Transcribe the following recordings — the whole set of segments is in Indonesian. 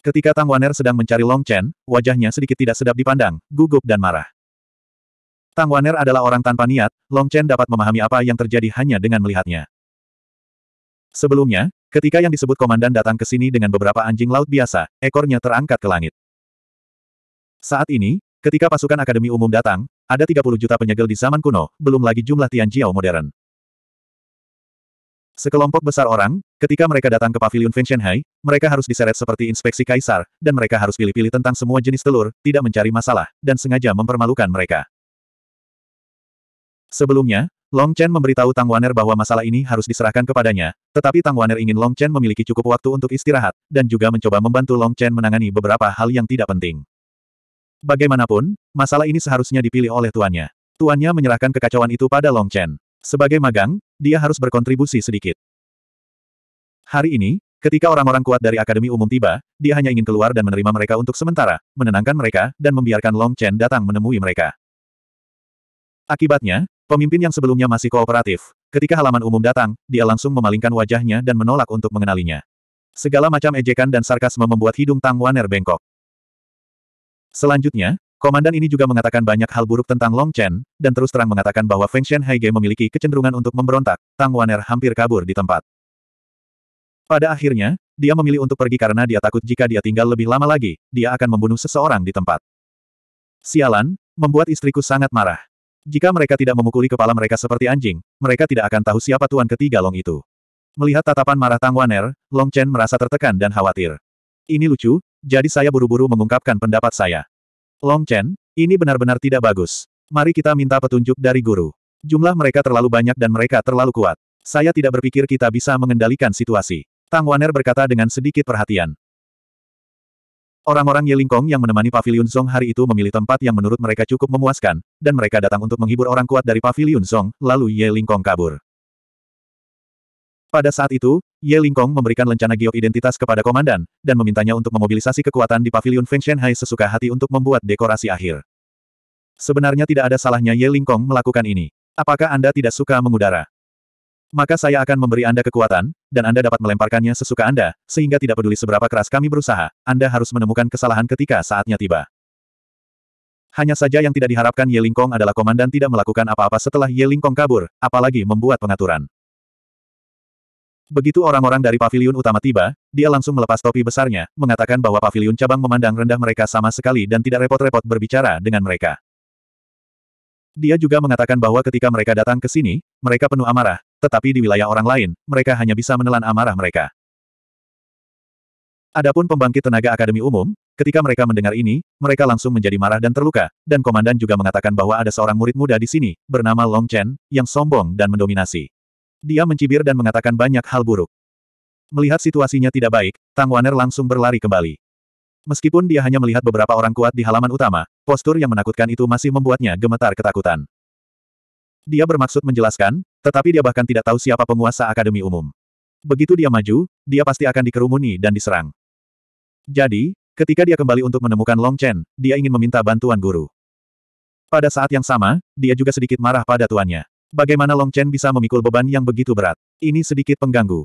Ketika Tang Waner sedang mencari Long Chen, wajahnya sedikit tidak sedap dipandang, gugup dan marah. Tang Waner adalah orang tanpa niat, Long Chen dapat memahami apa yang terjadi hanya dengan melihatnya. Sebelumnya, ketika yang disebut komandan datang ke sini dengan beberapa anjing laut biasa, ekornya terangkat ke langit. Saat ini, ketika pasukan Akademi Umum datang, ada 30 juta penyegel di zaman kuno, belum lagi jumlah Tianjiao modern. Sekelompok besar orang, ketika mereka datang ke pavilion Feng mereka harus diseret seperti inspeksi kaisar, dan mereka harus pilih-pilih tentang semua jenis telur, tidak mencari masalah, dan sengaja mempermalukan mereka. Sebelumnya, Long Chen memberitahu Tang Waner bahwa masalah ini harus diserahkan kepadanya, tetapi Tang Waner ingin Long Chen memiliki cukup waktu untuk istirahat, dan juga mencoba membantu Long Chen menangani beberapa hal yang tidak penting. Bagaimanapun, masalah ini seharusnya dipilih oleh tuannya. Tuannya menyerahkan kekacauan itu pada Long Chen. Sebagai magang, dia harus berkontribusi sedikit. Hari ini, ketika orang-orang kuat dari Akademi Umum tiba, dia hanya ingin keluar dan menerima mereka untuk sementara, menenangkan mereka, dan membiarkan Long Chen datang menemui mereka. Akibatnya, pemimpin yang sebelumnya masih kooperatif, ketika halaman umum datang, dia langsung memalingkan wajahnya dan menolak untuk mengenalinya. Segala macam ejekan dan sarkasme membuat hidung Tang Waner bengkok. Selanjutnya, Komandan ini juga mengatakan banyak hal buruk tentang Long Chen, dan terus terang mengatakan bahwa Feng Shen Haige memiliki kecenderungan untuk memberontak, Tang Wan'er hampir kabur di tempat. Pada akhirnya, dia memilih untuk pergi karena dia takut jika dia tinggal lebih lama lagi, dia akan membunuh seseorang di tempat. Sialan, membuat istriku sangat marah. Jika mereka tidak memukuli kepala mereka seperti anjing, mereka tidak akan tahu siapa tuan ketiga Long itu. Melihat tatapan marah Tang Wan'er, Long Chen merasa tertekan dan khawatir. Ini lucu, jadi saya buru-buru mengungkapkan pendapat saya. Long Chen, ini benar-benar tidak bagus. Mari kita minta petunjuk dari guru. Jumlah mereka terlalu banyak dan mereka terlalu kuat. Saya tidak berpikir kita bisa mengendalikan situasi. Tang Waner berkata dengan sedikit perhatian. Orang-orang Yelingkong yang menemani Paviliun Song hari itu memilih tempat yang menurut mereka cukup memuaskan, dan mereka datang untuk menghibur orang kuat dari Paviliun Song. lalu Yelingkong kabur. Pada saat itu, Ye Lingkong memberikan lencana giok identitas kepada komandan, dan memintanya untuk memobilisasi kekuatan di pavilion Feng Shenhai sesuka hati untuk membuat dekorasi akhir. Sebenarnya tidak ada salahnya Ye Lingkong melakukan ini. Apakah Anda tidak suka mengudara? Maka saya akan memberi Anda kekuatan, dan Anda dapat melemparkannya sesuka Anda, sehingga tidak peduli seberapa keras kami berusaha, Anda harus menemukan kesalahan ketika saatnya tiba. Hanya saja yang tidak diharapkan Ye Lingkong adalah komandan tidak melakukan apa-apa setelah Ye Lingkong kabur, apalagi membuat pengaturan. Begitu orang-orang dari pavilion utama tiba, dia langsung melepas topi besarnya, mengatakan bahwa pavilion cabang memandang rendah mereka sama sekali dan tidak repot-repot berbicara dengan mereka. Dia juga mengatakan bahwa ketika mereka datang ke sini, mereka penuh amarah, tetapi di wilayah orang lain, mereka hanya bisa menelan amarah mereka. Adapun pembangkit tenaga akademi umum, ketika mereka mendengar ini, mereka langsung menjadi marah dan terluka, dan komandan juga mengatakan bahwa ada seorang murid muda di sini, bernama Long Chen, yang sombong dan mendominasi. Dia mencibir dan mengatakan banyak hal buruk. Melihat situasinya tidak baik, Tang Waner langsung berlari kembali. Meskipun dia hanya melihat beberapa orang kuat di halaman utama, postur yang menakutkan itu masih membuatnya gemetar ketakutan. Dia bermaksud menjelaskan, tetapi dia bahkan tidak tahu siapa penguasa Akademi Umum. Begitu dia maju, dia pasti akan dikerumuni dan diserang. Jadi, ketika dia kembali untuk menemukan Long Chen, dia ingin meminta bantuan guru. Pada saat yang sama, dia juga sedikit marah pada tuannya. Bagaimana Long Chen bisa memikul beban yang begitu berat? Ini sedikit pengganggu.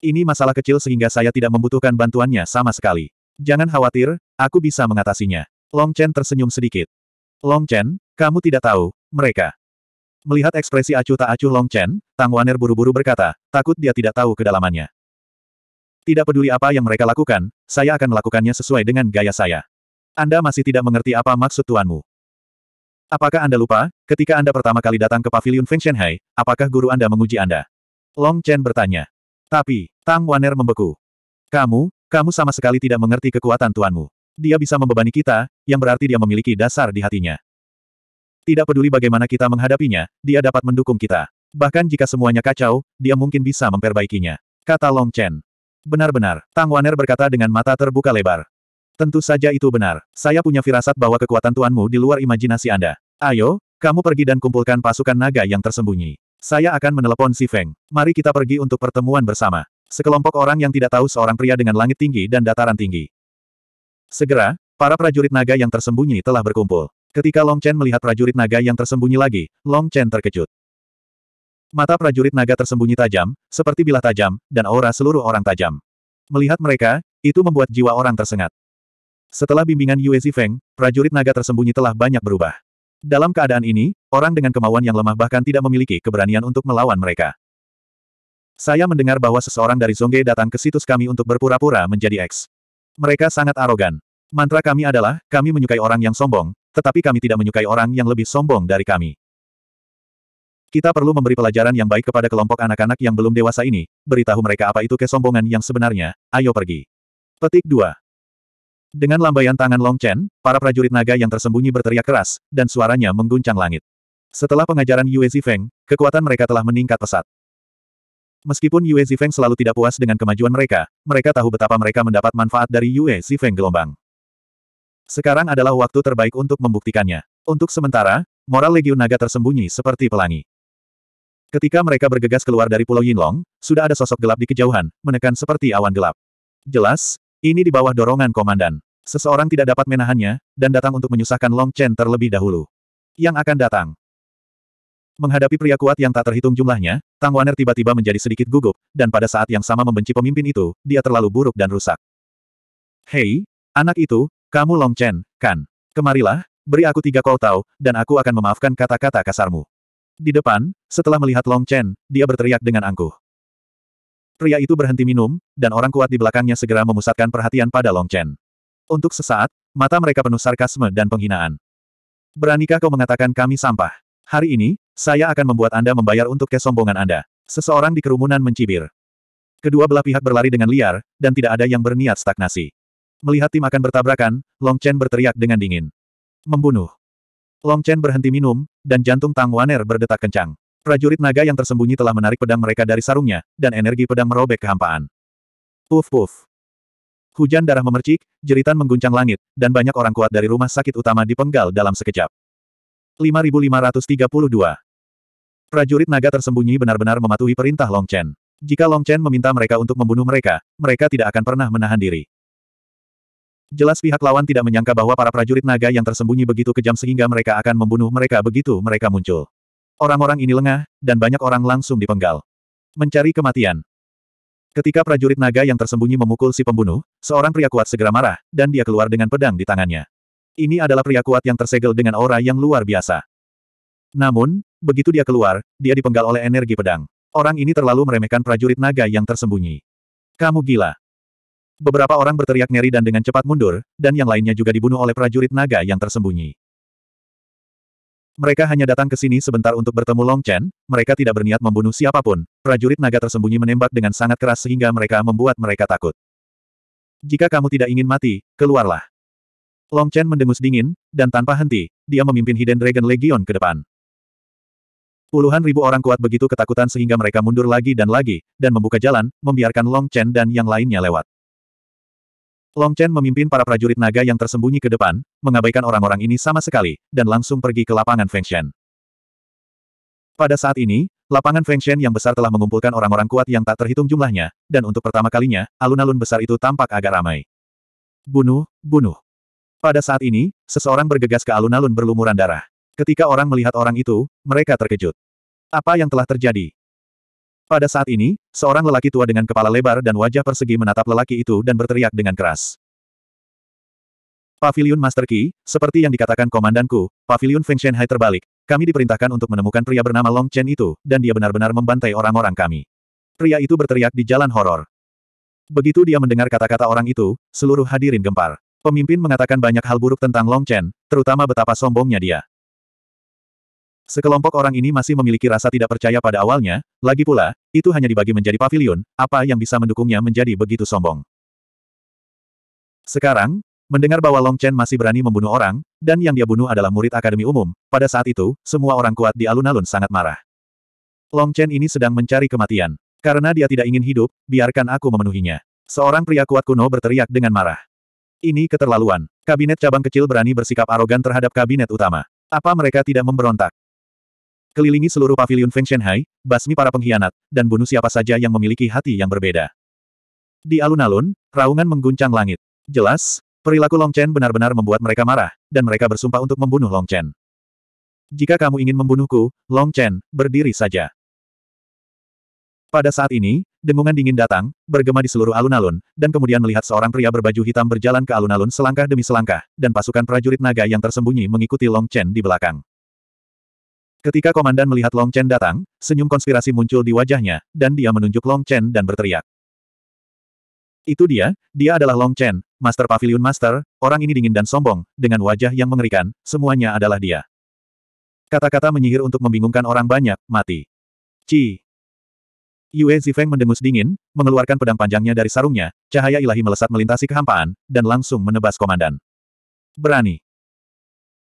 Ini masalah kecil sehingga saya tidak membutuhkan bantuannya sama sekali. Jangan khawatir, aku bisa mengatasinya. Long Chen tersenyum sedikit. Long Chen, kamu tidak tahu, mereka. Melihat ekspresi acuh tak acuh Long Chen, Tang Waner buru-buru berkata, takut dia tidak tahu kedalamannya. Tidak peduli apa yang mereka lakukan, saya akan melakukannya sesuai dengan gaya saya. Anda masih tidak mengerti apa maksud tuanmu. Apakah Anda lupa, ketika Anda pertama kali datang ke pavilion Feng Shenhai, apakah guru Anda menguji Anda? Long Chen bertanya. Tapi, Tang Waner membeku. Kamu, kamu sama sekali tidak mengerti kekuatan tuanmu. Dia bisa membebani kita, yang berarti dia memiliki dasar di hatinya. Tidak peduli bagaimana kita menghadapinya, dia dapat mendukung kita. Bahkan jika semuanya kacau, dia mungkin bisa memperbaikinya. Kata Long Chen. Benar-benar, Tang Waner berkata dengan mata terbuka lebar. Tentu saja itu benar. Saya punya firasat bahwa kekuatan tuanmu di luar imajinasi Anda. Ayo, kamu pergi dan kumpulkan pasukan naga yang tersembunyi. Saya akan menelepon si Feng. Mari kita pergi untuk pertemuan bersama. Sekelompok orang yang tidak tahu seorang pria dengan langit tinggi dan dataran tinggi. Segera, para prajurit naga yang tersembunyi telah berkumpul. Ketika Long Chen melihat prajurit naga yang tersembunyi lagi, Long Chen terkejut. Mata prajurit naga tersembunyi tajam, seperti bilah tajam, dan aura seluruh orang tajam. Melihat mereka, itu membuat jiwa orang tersengat. Setelah bimbingan Yue Zifeng, prajurit naga tersembunyi telah banyak berubah. Dalam keadaan ini, orang dengan kemauan yang lemah bahkan tidak memiliki keberanian untuk melawan mereka. Saya mendengar bahwa seseorang dari Zongge datang ke situs kami untuk berpura-pura menjadi X. Mereka sangat arogan. Mantra kami adalah, kami menyukai orang yang sombong, tetapi kami tidak menyukai orang yang lebih sombong dari kami. Kita perlu memberi pelajaran yang baik kepada kelompok anak-anak yang belum dewasa ini, beritahu mereka apa itu kesombongan yang sebenarnya, ayo pergi. Petik 2. Dengan lambaian tangan Long Chen, para prajurit naga yang tersembunyi berteriak keras, dan suaranya mengguncang langit. Setelah pengajaran Yue Zifeng, kekuatan mereka telah meningkat pesat. Meskipun Yue Zifeng selalu tidak puas dengan kemajuan mereka, mereka tahu betapa mereka mendapat manfaat dari Yue Zifeng gelombang. Sekarang adalah waktu terbaik untuk membuktikannya. Untuk sementara, moral Legiun Naga tersembunyi seperti pelangi. Ketika mereka bergegas keluar dari Pulau Yinlong, sudah ada sosok gelap di kejauhan, menekan seperti awan gelap. Jelas, ini di bawah dorongan komandan. Seseorang tidak dapat menahannya, dan datang untuk menyusahkan Long Chen terlebih dahulu. Yang akan datang. Menghadapi pria kuat yang tak terhitung jumlahnya, Tang Waner tiba-tiba menjadi sedikit gugup, dan pada saat yang sama membenci pemimpin itu, dia terlalu buruk dan rusak. Hei, anak itu, kamu Long Chen, kan? Kemarilah, beri aku tiga kau tahu, dan aku akan memaafkan kata-kata kasarmu. Di depan, setelah melihat Long Chen, dia berteriak dengan angkuh. Pria itu berhenti minum, dan orang kuat di belakangnya segera memusatkan perhatian pada Long Chen. Untuk sesaat, mata mereka penuh sarkasme dan penghinaan. Beranikah kau mengatakan kami sampah? Hari ini, saya akan membuat Anda membayar untuk kesombongan Anda. Seseorang di kerumunan mencibir. Kedua belah pihak berlari dengan liar, dan tidak ada yang berniat stagnasi. Melihat tim akan bertabrakan, Long Chen berteriak dengan dingin. Membunuh. Long Chen berhenti minum, dan jantung Tang Waner berdetak kencang. Prajurit naga yang tersembunyi telah menarik pedang mereka dari sarungnya, dan energi pedang merobek kehampaan. Puf puf. Hujan darah memercik, jeritan mengguncang langit, dan banyak orang kuat dari rumah sakit utama dipenggal dalam sekejap. 5532 Prajurit naga tersembunyi benar-benar mematuhi perintah Long Chen. Jika Long Chen meminta mereka untuk membunuh mereka, mereka tidak akan pernah menahan diri. Jelas pihak lawan tidak menyangka bahwa para prajurit naga yang tersembunyi begitu kejam sehingga mereka akan membunuh mereka begitu mereka muncul. Orang-orang ini lengah, dan banyak orang langsung dipenggal. Mencari kematian. Ketika prajurit naga yang tersembunyi memukul si pembunuh, seorang pria kuat segera marah, dan dia keluar dengan pedang di tangannya. Ini adalah pria kuat yang tersegel dengan aura yang luar biasa. Namun, begitu dia keluar, dia dipenggal oleh energi pedang. Orang ini terlalu meremehkan prajurit naga yang tersembunyi. Kamu gila. Beberapa orang berteriak ngeri dan dengan cepat mundur, dan yang lainnya juga dibunuh oleh prajurit naga yang tersembunyi. Mereka hanya datang ke sini sebentar untuk bertemu Long Chen, mereka tidak berniat membunuh siapapun. Prajurit naga tersembunyi menembak dengan sangat keras sehingga mereka membuat mereka takut. Jika kamu tidak ingin mati, keluarlah. Long Chen mendengus dingin, dan tanpa henti, dia memimpin Hidden Dragon Legion ke depan. Puluhan ribu orang kuat begitu ketakutan sehingga mereka mundur lagi dan lagi, dan membuka jalan, membiarkan Long Chen dan yang lainnya lewat. Long Chen memimpin para prajurit naga yang tersembunyi ke depan, mengabaikan orang-orang ini sama sekali, dan langsung pergi ke lapangan Feng Shen. Pada saat ini, lapangan Feng Shen yang besar telah mengumpulkan orang-orang kuat yang tak terhitung jumlahnya, dan untuk pertama kalinya, alun-alun besar itu tampak agak ramai. Bunuh, bunuh. Pada saat ini, seseorang bergegas ke alun-alun berlumuran darah. Ketika orang melihat orang itu, mereka terkejut. Apa yang telah terjadi? Pada saat ini, seorang lelaki tua dengan kepala lebar dan wajah persegi menatap lelaki itu dan berteriak dengan keras. Pavilion Master Qi, seperti yang dikatakan komandanku, Pavilion Feng Shenhai terbalik. Kami diperintahkan untuk menemukan pria bernama Long Chen itu, dan dia benar-benar membantai orang-orang kami. Pria itu berteriak di jalan horor. Begitu dia mendengar kata-kata orang itu, seluruh hadirin gempar. Pemimpin mengatakan banyak hal buruk tentang Long Chen, terutama betapa sombongnya dia. Sekelompok orang ini masih memiliki rasa tidak percaya pada awalnya, lagi pula, itu hanya dibagi menjadi pavilion, apa yang bisa mendukungnya menjadi begitu sombong. Sekarang, mendengar bahwa Long Chen masih berani membunuh orang, dan yang dia bunuh adalah murid akademi umum, pada saat itu, semua orang kuat di alun-alun sangat marah. Long Chen ini sedang mencari kematian. Karena dia tidak ingin hidup, biarkan aku memenuhinya. Seorang pria kuat kuno berteriak dengan marah. Ini keterlaluan. Kabinet cabang kecil berani bersikap arogan terhadap kabinet utama. Apa mereka tidak memberontak? Kelilingi seluruh pavilion Feng Shenhai, basmi para pengkhianat, dan bunuh siapa saja yang memiliki hati yang berbeda. Di alun-alun, raungan mengguncang langit. Jelas, perilaku Long Chen benar-benar membuat mereka marah, dan mereka bersumpah untuk membunuh Long Chen. Jika kamu ingin membunuhku, Long Chen, berdiri saja. Pada saat ini, dengungan dingin datang, bergema di seluruh alun-alun, dan kemudian melihat seorang pria berbaju hitam berjalan ke alun-alun selangkah demi selangkah, dan pasukan prajurit naga yang tersembunyi mengikuti Long Chen di belakang. Ketika komandan melihat Long Chen datang, senyum konspirasi muncul di wajahnya, dan dia menunjuk Long Chen dan berteriak. Itu dia, dia adalah Long Chen, Master Pavilion Master, orang ini dingin dan sombong, dengan wajah yang mengerikan, semuanya adalah dia. Kata-kata menyihir untuk membingungkan orang banyak, mati. Ci. Yue Zifeng mendengus dingin, mengeluarkan pedang panjangnya dari sarungnya, cahaya ilahi melesat melintasi kehampaan, dan langsung menebas komandan. Berani.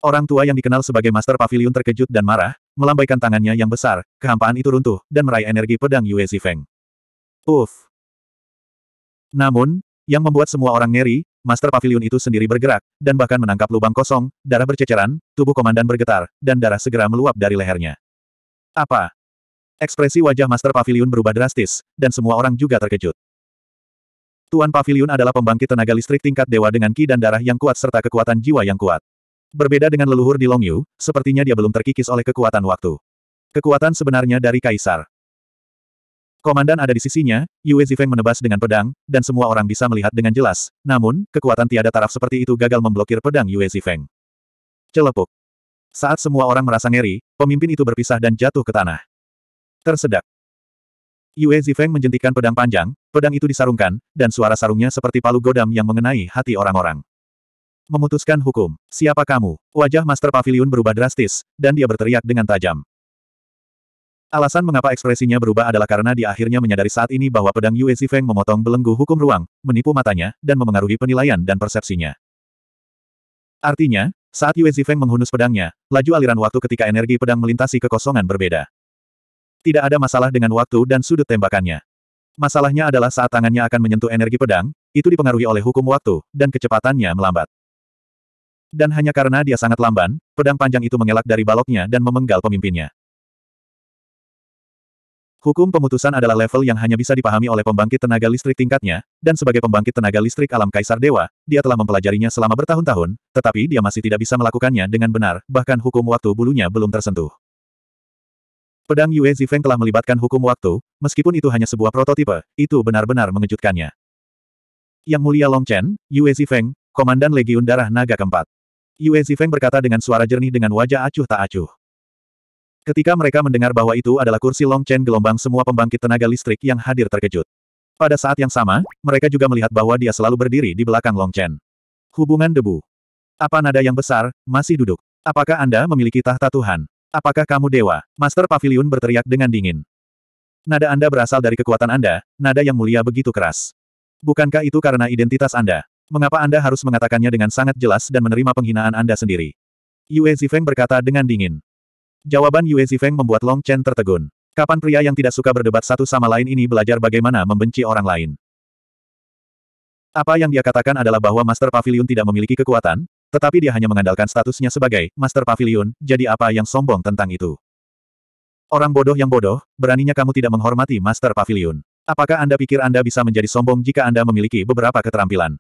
Orang tua yang dikenal sebagai Master Pavilion terkejut dan marah, melambaikan tangannya yang besar, kehampaan itu runtuh, dan meraih energi pedang Yue Zifeng. Uff! Namun, yang membuat semua orang ngeri, Master Pavilion itu sendiri bergerak, dan bahkan menangkap lubang kosong, darah berceceran, tubuh komandan bergetar, dan darah segera meluap dari lehernya. Apa? Ekspresi wajah Master Pavilion berubah drastis, dan semua orang juga terkejut. Tuan Pavilion adalah pembangkit tenaga listrik tingkat dewa dengan ki dan darah yang kuat serta kekuatan jiwa yang kuat. Berbeda dengan leluhur di Longyu, sepertinya dia belum terkikis oleh kekuatan waktu. Kekuatan sebenarnya dari Kaisar. Komandan ada di sisinya, Yue Zifeng menebas dengan pedang, dan semua orang bisa melihat dengan jelas, namun, kekuatan tiada taraf seperti itu gagal memblokir pedang Yue Zifeng. Celepuk. Saat semua orang merasa ngeri, pemimpin itu berpisah dan jatuh ke tanah. Tersedak. Yue Zifeng menjentikan pedang panjang, pedang itu disarungkan, dan suara sarungnya seperti palu godam yang mengenai hati orang-orang. Memutuskan hukum. Siapa kamu? Wajah Master Pavilion berubah drastis, dan dia berteriak dengan tajam. Alasan mengapa ekspresinya berubah adalah karena dia akhirnya menyadari saat ini bahwa pedang Yue Zifeng memotong belenggu hukum ruang, menipu matanya, dan memengaruhi penilaian dan persepsinya. Artinya, saat Yue Zifeng menghunus pedangnya, laju aliran waktu ketika energi pedang melintasi kekosongan berbeda. Tidak ada masalah dengan waktu dan sudut tembakannya. Masalahnya adalah saat tangannya akan menyentuh energi pedang, itu dipengaruhi oleh hukum waktu, dan kecepatannya melambat. Dan hanya karena dia sangat lamban, pedang panjang itu mengelak dari baloknya dan memenggal pemimpinnya. Hukum pemutusan adalah level yang hanya bisa dipahami oleh pembangkit tenaga listrik tingkatnya, dan sebagai pembangkit tenaga listrik alam kaisar dewa, dia telah mempelajarinya selama bertahun-tahun, tetapi dia masih tidak bisa melakukannya dengan benar, bahkan hukum waktu bulunya belum tersentuh. Pedang Yue Zifeng telah melibatkan hukum waktu, meskipun itu hanya sebuah prototipe, itu benar-benar mengejutkannya. Yang Mulia Long Chen, Yue Zifeng, Komandan Legiun Darah Naga keempat. Yue Zifeng berkata dengan suara jernih dengan wajah acuh tak acuh. Ketika mereka mendengar bahwa itu adalah kursi Long Chen gelombang semua pembangkit tenaga listrik yang hadir terkejut. Pada saat yang sama, mereka juga melihat bahwa dia selalu berdiri di belakang Long Chen. Hubungan debu. Apa nada yang besar, masih duduk. Apakah Anda memiliki tahta Tuhan? Apakah kamu dewa? Master Pavilion berteriak dengan dingin. Nada Anda berasal dari kekuatan Anda, nada yang mulia begitu keras. Bukankah itu karena identitas Anda? Mengapa Anda harus mengatakannya dengan sangat jelas dan menerima penghinaan Anda sendiri? Yue Zifeng berkata dengan dingin. Jawaban Yue Zifeng membuat Long Chen tertegun. Kapan pria yang tidak suka berdebat satu sama lain ini belajar bagaimana membenci orang lain? Apa yang dia katakan adalah bahwa Master Pavilion tidak memiliki kekuatan, tetapi dia hanya mengandalkan statusnya sebagai Master Pavilion, jadi apa yang sombong tentang itu? Orang bodoh yang bodoh, beraninya kamu tidak menghormati Master Pavilion. Apakah Anda pikir Anda bisa menjadi sombong jika Anda memiliki beberapa keterampilan?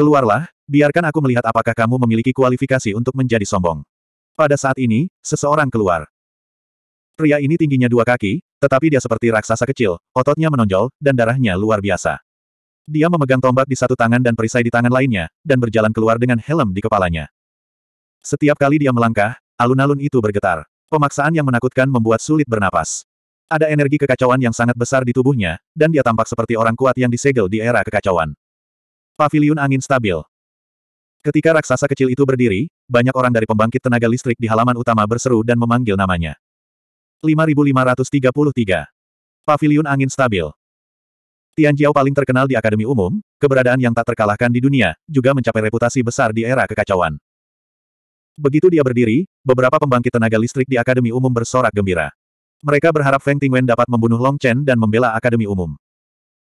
Keluarlah, biarkan aku melihat apakah kamu memiliki kualifikasi untuk menjadi sombong. Pada saat ini, seseorang keluar. Pria ini tingginya dua kaki, tetapi dia seperti raksasa kecil, ototnya menonjol, dan darahnya luar biasa. Dia memegang tombak di satu tangan dan perisai di tangan lainnya, dan berjalan keluar dengan helm di kepalanya. Setiap kali dia melangkah, alun-alun itu bergetar. Pemaksaan yang menakutkan membuat sulit bernapas. Ada energi kekacauan yang sangat besar di tubuhnya, dan dia tampak seperti orang kuat yang disegel di era kekacauan. Pavilion angin stabil. Ketika raksasa kecil itu berdiri, banyak orang dari pembangkit tenaga listrik di halaman utama berseru dan memanggil namanya. 5533. Paviliun angin stabil. Tianjiao paling terkenal di Akademi Umum, keberadaan yang tak terkalahkan di dunia, juga mencapai reputasi besar di era kekacauan. Begitu dia berdiri, beberapa pembangkit tenaga listrik di Akademi Umum bersorak gembira. Mereka berharap Feng Tingwen dapat membunuh Long Chen dan membela Akademi Umum.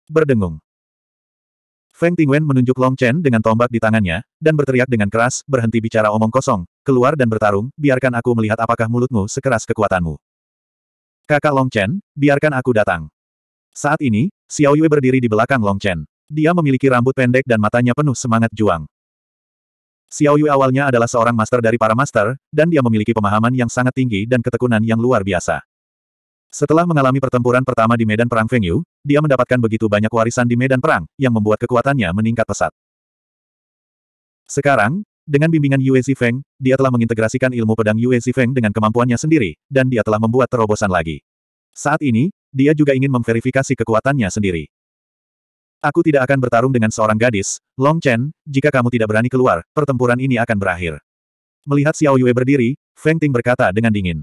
Berdengung. Feng Tingwen menunjuk Long Chen dengan tombak di tangannya, dan berteriak dengan keras, berhenti bicara omong kosong, keluar dan bertarung, biarkan aku melihat apakah mulutmu sekeras kekuatanmu. Kakak Long Chen, biarkan aku datang. Saat ini, Xiao Yue berdiri di belakang Long Chen. Dia memiliki rambut pendek dan matanya penuh semangat juang. Xiao Yue awalnya adalah seorang master dari para master, dan dia memiliki pemahaman yang sangat tinggi dan ketekunan yang luar biasa. Setelah mengalami pertempuran pertama di medan perang Feng Yu, dia mendapatkan begitu banyak warisan di medan perang, yang membuat kekuatannya meningkat pesat. Sekarang, dengan bimbingan Yue Zifeng, dia telah mengintegrasikan ilmu pedang Yue Zifeng dengan kemampuannya sendiri, dan dia telah membuat terobosan lagi. Saat ini, dia juga ingin memverifikasi kekuatannya sendiri. Aku tidak akan bertarung dengan seorang gadis, Long Chen, jika kamu tidak berani keluar, pertempuran ini akan berakhir. Melihat Xiao Yue berdiri, Feng Ting berkata dengan dingin.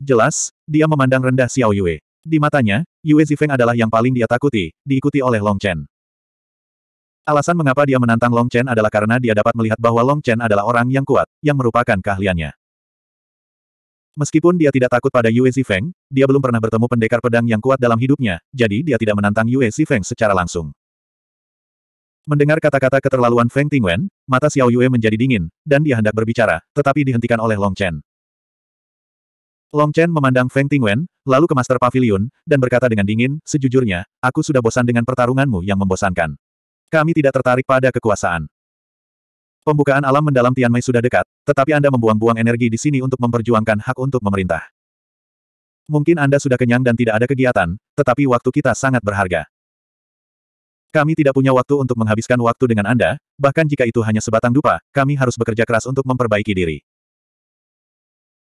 Jelas, dia memandang rendah Xiao Yue. Di matanya, Yue Zifeng adalah yang paling dia takuti, diikuti oleh Long Chen. Alasan mengapa dia menantang Long Chen adalah karena dia dapat melihat bahwa Long Chen adalah orang yang kuat, yang merupakan keahliannya. Meskipun dia tidak takut pada Yue Zifeng, dia belum pernah bertemu pendekar pedang yang kuat dalam hidupnya, jadi dia tidak menantang Yue Zifeng secara langsung. Mendengar kata-kata keterlaluan Feng Tingwen, mata Xiao Yue menjadi dingin, dan dia hendak berbicara, tetapi dihentikan oleh Long Chen. Long Chen memandang Feng Tingwen, lalu ke Master Pavilion, dan berkata dengan dingin, sejujurnya, aku sudah bosan dengan pertarunganmu yang membosankan. Kami tidak tertarik pada kekuasaan. Pembukaan alam mendalam Tianmei sudah dekat, tetapi Anda membuang-buang energi di sini untuk memperjuangkan hak untuk memerintah. Mungkin Anda sudah kenyang dan tidak ada kegiatan, tetapi waktu kita sangat berharga. Kami tidak punya waktu untuk menghabiskan waktu dengan Anda, bahkan jika itu hanya sebatang dupa, kami harus bekerja keras untuk memperbaiki diri.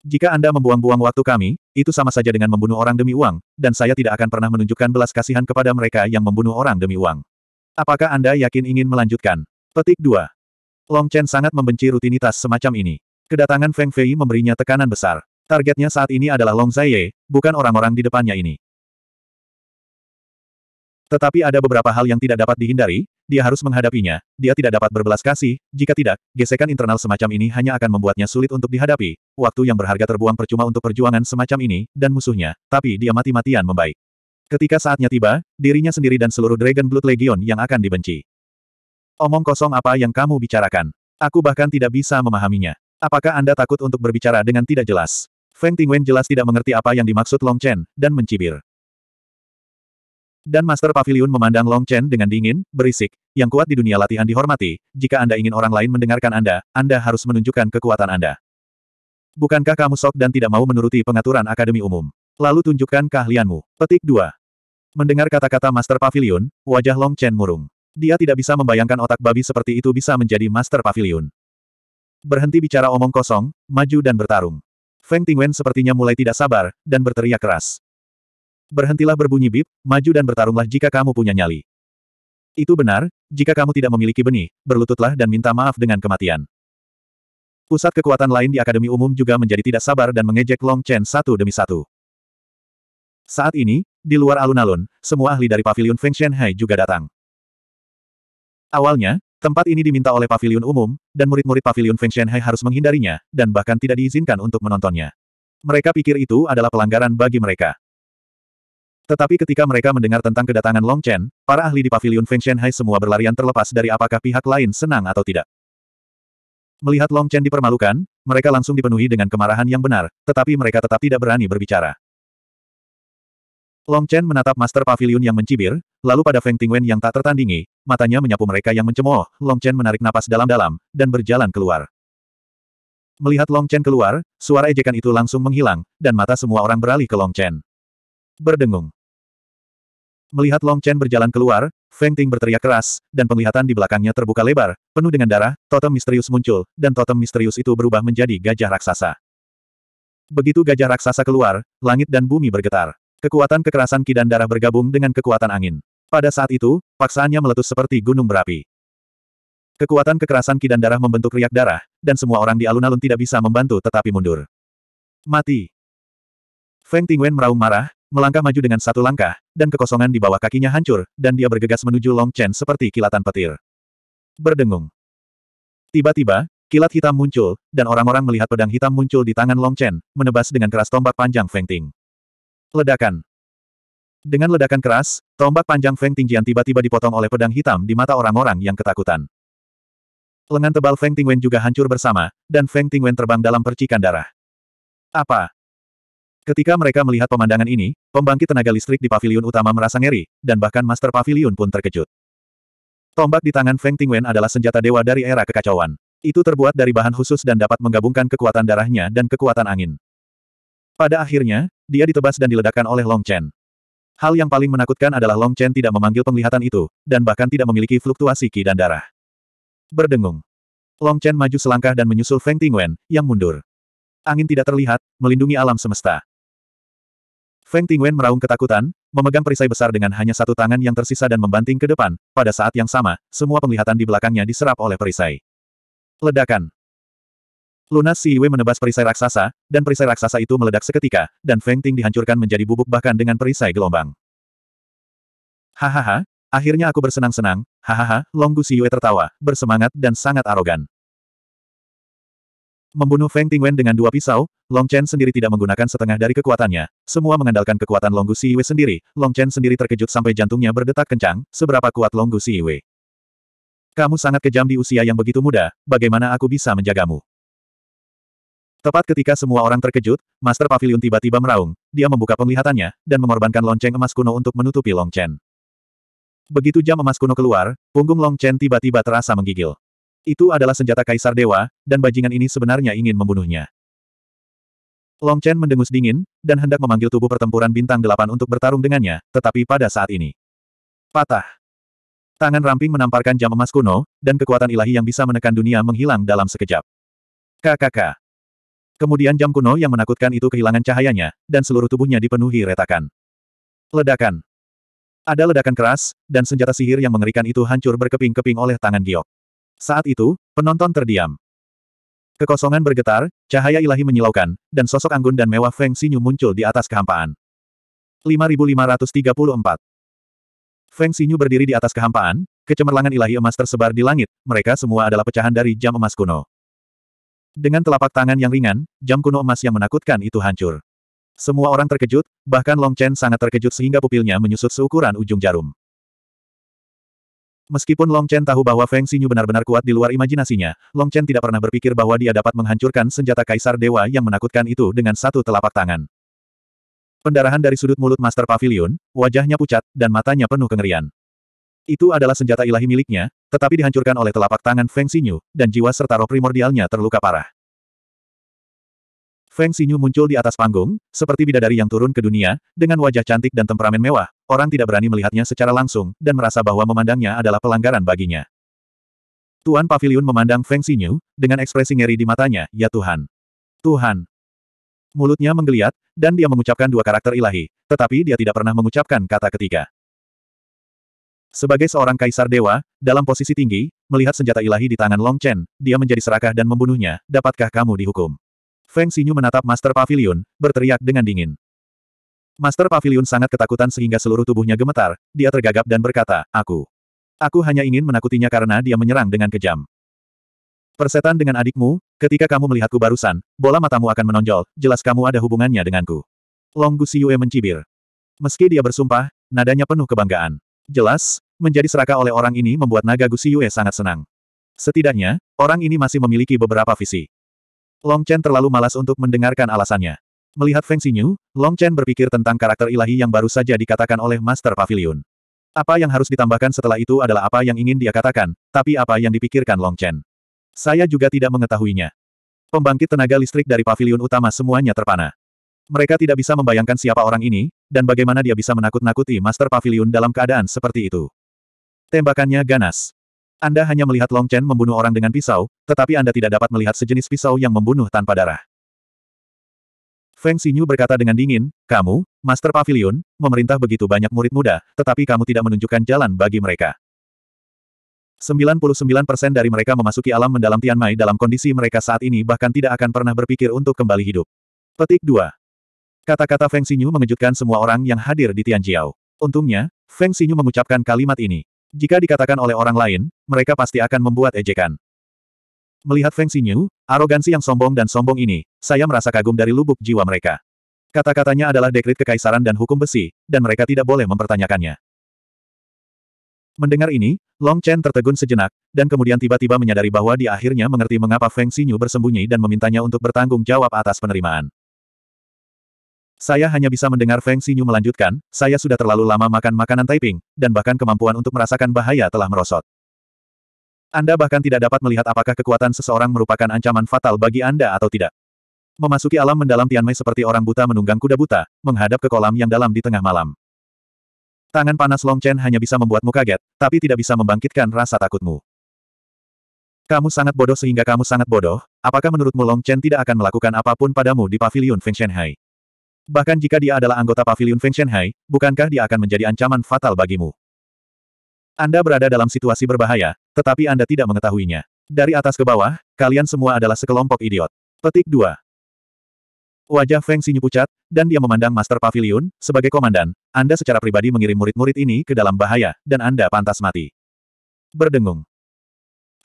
Jika Anda membuang-buang waktu kami, itu sama saja dengan membunuh orang demi uang, dan saya tidak akan pernah menunjukkan belas kasihan kepada mereka yang membunuh orang demi uang. Apakah Anda yakin ingin melanjutkan? Petik 2. Long Chen sangat membenci rutinitas semacam ini. Kedatangan Feng Fei memberinya tekanan besar. Targetnya saat ini adalah Long Zaiye, bukan orang-orang di depannya ini. Tetapi ada beberapa hal yang tidak dapat dihindari, dia harus menghadapinya, dia tidak dapat berbelas kasih, jika tidak, gesekan internal semacam ini hanya akan membuatnya sulit untuk dihadapi, waktu yang berharga terbuang percuma untuk perjuangan semacam ini, dan musuhnya, tapi dia mati-matian membaik. Ketika saatnya tiba, dirinya sendiri dan seluruh Dragon Blood Legion yang akan dibenci. Omong kosong apa yang kamu bicarakan? Aku bahkan tidak bisa memahaminya. Apakah Anda takut untuk berbicara dengan tidak jelas? Feng Tingwen jelas tidak mengerti apa yang dimaksud Long Chen, dan mencibir. Dan Master Pavilion memandang Long Chen dengan dingin, berisik, yang kuat di dunia latihan dihormati, jika Anda ingin orang lain mendengarkan Anda, Anda harus menunjukkan kekuatan Anda. Bukankah kamu sok dan tidak mau menuruti pengaturan akademi umum? Lalu tunjukkan keahlianmu. Petik 2. Mendengar kata-kata Master Pavilion, wajah Long Chen murung. Dia tidak bisa membayangkan otak babi seperti itu bisa menjadi Master Pavilion. Berhenti bicara omong kosong, maju dan bertarung. Feng Tingwen sepertinya mulai tidak sabar, dan berteriak keras. Berhentilah berbunyi bib, maju dan bertarunglah jika kamu punya nyali. Itu benar, jika kamu tidak memiliki benih, berlututlah dan minta maaf dengan kematian. Pusat kekuatan lain di Akademi Umum juga menjadi tidak sabar dan mengejek Long Chen satu demi satu. Saat ini, di luar alun-alun, semua ahli dari Paviliun Feng Shenhai juga datang. Awalnya, tempat ini diminta oleh Paviliun Umum, dan murid-murid Paviliun Feng Shenhai harus menghindarinya, dan bahkan tidak diizinkan untuk menontonnya. Mereka pikir itu adalah pelanggaran bagi mereka. Tetapi ketika mereka mendengar tentang kedatangan Long Chen, para ahli di pavilion Feng Shenhai semua berlarian terlepas dari apakah pihak lain senang atau tidak. Melihat Long Chen dipermalukan, mereka langsung dipenuhi dengan kemarahan yang benar, tetapi mereka tetap tidak berani berbicara. Long Chen menatap Master Pavilion yang mencibir, lalu pada Feng Tingwen yang tak tertandingi, matanya menyapu mereka yang mencemooh, Long Chen menarik napas dalam-dalam, dan berjalan keluar. Melihat Long Chen keluar, suara ejekan itu langsung menghilang, dan mata semua orang beralih ke Long Chen. Berdengung. Melihat Long Chen berjalan keluar, Feng Ting berteriak keras, dan penglihatan di belakangnya terbuka lebar, penuh dengan darah, totem misterius muncul, dan totem misterius itu berubah menjadi gajah raksasa. Begitu gajah raksasa keluar, langit dan bumi bergetar. Kekuatan kekerasan ki dan darah bergabung dengan kekuatan angin. Pada saat itu, paksaannya meletus seperti gunung berapi. Kekuatan kekerasan ki dan darah membentuk riak darah, dan semua orang di alun-alun tidak bisa membantu tetapi mundur. Mati. Feng Tingwen meraung marah, melangkah maju dengan satu langkah, dan kekosongan di bawah kakinya hancur, dan dia bergegas menuju Long Chen seperti kilatan petir. Berdengung. Tiba-tiba, kilat hitam muncul, dan orang-orang melihat pedang hitam muncul di tangan Long Chen, menebas dengan keras tombak panjang Feng Ting. Ledakan. Dengan ledakan keras, tombak panjang Feng Ting jian tiba-tiba dipotong oleh pedang hitam di mata orang-orang yang ketakutan. Lengan tebal Feng Ting Wen juga hancur bersama, dan Feng Ting Wen terbang dalam percikan darah. Apa? Ketika mereka melihat pemandangan ini, pembangkit tenaga listrik di pavilion utama merasa ngeri, dan bahkan Master Pavilion pun terkejut. Tombak di tangan Feng Tingwen adalah senjata dewa dari era kekacauan. Itu terbuat dari bahan khusus dan dapat menggabungkan kekuatan darahnya dan kekuatan angin. Pada akhirnya, dia ditebas dan diledakkan oleh Long Chen. Hal yang paling menakutkan adalah Long Chen tidak memanggil penglihatan itu, dan bahkan tidak memiliki fluktuasi ki dan darah. Berdengung. Long Chen maju selangkah dan menyusul Feng Tingwen, yang mundur. Angin tidak terlihat, melindungi alam semesta. Feng Tingwen meraung ketakutan, memegang perisai besar dengan hanya satu tangan yang tersisa dan membanting ke depan, pada saat yang sama, semua penglihatan di belakangnya diserap oleh perisai. Ledakan. Lunas Si Yue menebas perisai raksasa, dan perisai raksasa itu meledak seketika, dan Feng Ting dihancurkan menjadi bubuk bahkan dengan perisai gelombang. Hahaha, akhirnya aku bersenang-senang, hahaha, Longgu Si Yue tertawa, bersemangat dan sangat arogan. Membunuh Feng Tingwen dengan dua pisau, Long Chen sendiri tidak menggunakan setengah dari kekuatannya. Semua mengandalkan kekuatan Long Si Siwe sendiri. Long Chen sendiri terkejut sampai jantungnya berdetak kencang, seberapa kuat Long Si Siwe. Kamu sangat kejam di usia yang begitu muda, bagaimana aku bisa menjagamu? Tepat ketika semua orang terkejut, Master Pavilion tiba-tiba meraung, dia membuka penglihatannya, dan mengorbankan lonceng emas kuno untuk menutupi Long Chen. Begitu jam emas kuno keluar, punggung Long Chen tiba-tiba terasa menggigil. Itu adalah senjata kaisar dewa, dan bajingan ini sebenarnya ingin membunuhnya. Long Chen mendengus dingin, dan hendak memanggil tubuh pertempuran bintang delapan untuk bertarung dengannya, tetapi pada saat ini. Patah. Tangan ramping menamparkan jam emas kuno, dan kekuatan ilahi yang bisa menekan dunia menghilang dalam sekejap. KKK. Kemudian jam kuno yang menakutkan itu kehilangan cahayanya, dan seluruh tubuhnya dipenuhi retakan. Ledakan. Ada ledakan keras, dan senjata sihir yang mengerikan itu hancur berkeping-keping oleh tangan giok. Saat itu, penonton terdiam. Kekosongan bergetar, cahaya ilahi menyilaukan, dan sosok anggun dan mewah Feng Xinyu muncul di atas kehampaan. 5534 Feng Xinyu berdiri di atas kehampaan, kecemerlangan ilahi emas tersebar di langit, mereka semua adalah pecahan dari jam emas kuno. Dengan telapak tangan yang ringan, jam kuno emas yang menakutkan itu hancur. Semua orang terkejut, bahkan Long Chen sangat terkejut sehingga pupilnya menyusut seukuran ujung jarum. Meskipun Long Chen tahu bahwa Feng Xinyu benar-benar kuat di luar imajinasinya, Long Chen tidak pernah berpikir bahwa dia dapat menghancurkan senjata kaisar dewa yang menakutkan itu dengan satu telapak tangan. Pendarahan dari sudut mulut Master Pavilion, wajahnya pucat, dan matanya penuh kengerian. Itu adalah senjata ilahi miliknya, tetapi dihancurkan oleh telapak tangan Feng Xinyu, dan jiwa serta roh primordialnya terluka parah. Feng Xinyu muncul di atas panggung, seperti bidadari yang turun ke dunia, dengan wajah cantik dan temperamen mewah, orang tidak berani melihatnya secara langsung, dan merasa bahwa memandangnya adalah pelanggaran baginya. Tuan Pavilion memandang Feng Xinyu, dengan ekspresi ngeri di matanya, ya Tuhan. Tuhan. Mulutnya menggeliat, dan dia mengucapkan dua karakter ilahi, tetapi dia tidak pernah mengucapkan kata ketiga. Sebagai seorang kaisar dewa, dalam posisi tinggi, melihat senjata ilahi di tangan Long Chen, dia menjadi serakah dan membunuhnya, dapatkah kamu dihukum? Feng Xinyu menatap Master Pavilion, berteriak dengan dingin. Master Pavilion sangat ketakutan sehingga seluruh tubuhnya gemetar, dia tergagap dan berkata, Aku. Aku hanya ingin menakutinya karena dia menyerang dengan kejam. Persetan dengan adikmu, ketika kamu melihatku barusan, bola matamu akan menonjol, jelas kamu ada hubungannya denganku. Long Yue mencibir. Meski dia bersumpah, nadanya penuh kebanggaan. Jelas, menjadi seraka oleh orang ini membuat naga Yue sangat senang. Setidaknya, orang ini masih memiliki beberapa visi. Long Chen terlalu malas untuk mendengarkan alasannya. Melihat Feng Xinyu, Long Chen berpikir tentang karakter ilahi yang baru saja dikatakan oleh Master Pavilion. Apa yang harus ditambahkan setelah itu adalah apa yang ingin dia katakan, tapi apa yang dipikirkan Long Chen. Saya juga tidak mengetahuinya. Pembangkit tenaga listrik dari pavilion utama semuanya terpana. Mereka tidak bisa membayangkan siapa orang ini, dan bagaimana dia bisa menakut-nakuti Master Pavilion dalam keadaan seperti itu. Tembakannya ganas. Anda hanya melihat Long Chen membunuh orang dengan pisau, tetapi Anda tidak dapat melihat sejenis pisau yang membunuh tanpa darah. Feng Xinyu berkata dengan dingin, kamu, Master Pavilion, memerintah begitu banyak murid muda, tetapi kamu tidak menunjukkan jalan bagi mereka. 99% dari mereka memasuki alam mendalam Tian Mai dalam kondisi mereka saat ini bahkan tidak akan pernah berpikir untuk kembali hidup. Petik 2. Kata-kata Feng Xinyu mengejutkan semua orang yang hadir di Tianjiao. Untungnya, Feng Xinyu mengucapkan kalimat ini. Jika dikatakan oleh orang lain, mereka pasti akan membuat ejekan. Melihat Feng Xinyu, arogansi yang sombong dan sombong ini, saya merasa kagum dari lubuk jiwa mereka. Kata-katanya adalah dekrit kekaisaran dan hukum besi, dan mereka tidak boleh mempertanyakannya. Mendengar ini, Long Chen tertegun sejenak, dan kemudian tiba-tiba menyadari bahwa dia akhirnya mengerti mengapa Feng Xinyu bersembunyi dan memintanya untuk bertanggung jawab atas penerimaan. Saya hanya bisa mendengar Feng Xinyu melanjutkan, saya sudah terlalu lama makan makanan Taiping, dan bahkan kemampuan untuk merasakan bahaya telah merosot. Anda bahkan tidak dapat melihat apakah kekuatan seseorang merupakan ancaman fatal bagi Anda atau tidak. Memasuki alam mendalam Tianmei seperti orang buta menunggang kuda buta, menghadap ke kolam yang dalam di tengah malam. Tangan panas Long Chen hanya bisa membuatmu kaget, tapi tidak bisa membangkitkan rasa takutmu. Kamu sangat bodoh sehingga kamu sangat bodoh, apakah menurutmu Long Chen tidak akan melakukan apapun padamu di Paviliun Feng Hai? Bahkan jika dia adalah anggota Pavilion Feng Shenhai, bukankah dia akan menjadi ancaman fatal bagimu? Anda berada dalam situasi berbahaya, tetapi Anda tidak mengetahuinya. Dari atas ke bawah, kalian semua adalah sekelompok idiot. Petik 2. Wajah Feng Xinyu pucat, dan dia memandang Master Pavilion, sebagai komandan, Anda secara pribadi mengirim murid-murid ini ke dalam bahaya, dan Anda pantas mati. Berdengung.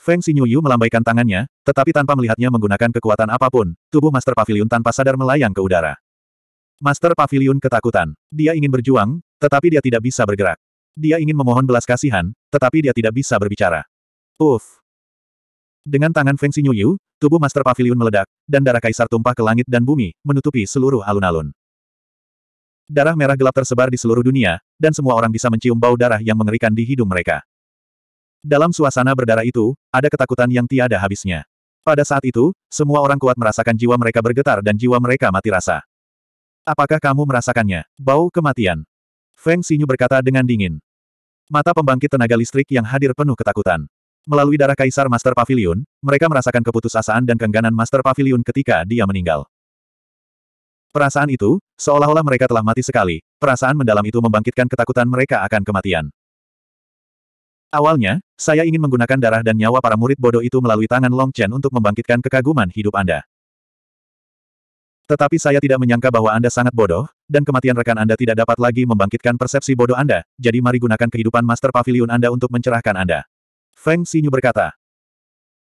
Feng Xinyu melambaikan tangannya, tetapi tanpa melihatnya menggunakan kekuatan apapun, tubuh Master Pavilion tanpa sadar melayang ke udara. Master Pavilion ketakutan. Dia ingin berjuang, tetapi dia tidak bisa bergerak. Dia ingin memohon belas kasihan, tetapi dia tidak bisa berbicara. Uff. Dengan tangan Feng Xinyu, tubuh Master Pavilion meledak, dan darah kaisar tumpah ke langit dan bumi, menutupi seluruh alun-alun. Darah merah gelap tersebar di seluruh dunia, dan semua orang bisa mencium bau darah yang mengerikan di hidung mereka. Dalam suasana berdarah itu, ada ketakutan yang tiada habisnya. Pada saat itu, semua orang kuat merasakan jiwa mereka bergetar dan jiwa mereka mati rasa. Apakah kamu merasakannya? Bau kematian. Feng Xinyu berkata dengan dingin. Mata pembangkit tenaga listrik yang hadir penuh ketakutan. Melalui darah Kaisar Master Pavilion, mereka merasakan keputusasaan dan kengganan Master Pavilion ketika dia meninggal. Perasaan itu, seolah-olah mereka telah mati sekali, perasaan mendalam itu membangkitkan ketakutan mereka akan kematian. Awalnya, saya ingin menggunakan darah dan nyawa para murid bodoh itu melalui tangan Long Chen untuk membangkitkan kekaguman hidup Anda. Tetapi saya tidak menyangka bahwa Anda sangat bodoh, dan kematian rekan Anda tidak dapat lagi membangkitkan persepsi bodoh Anda, jadi mari gunakan kehidupan Master Pavilion Anda untuk mencerahkan Anda. Feng Xinyu berkata.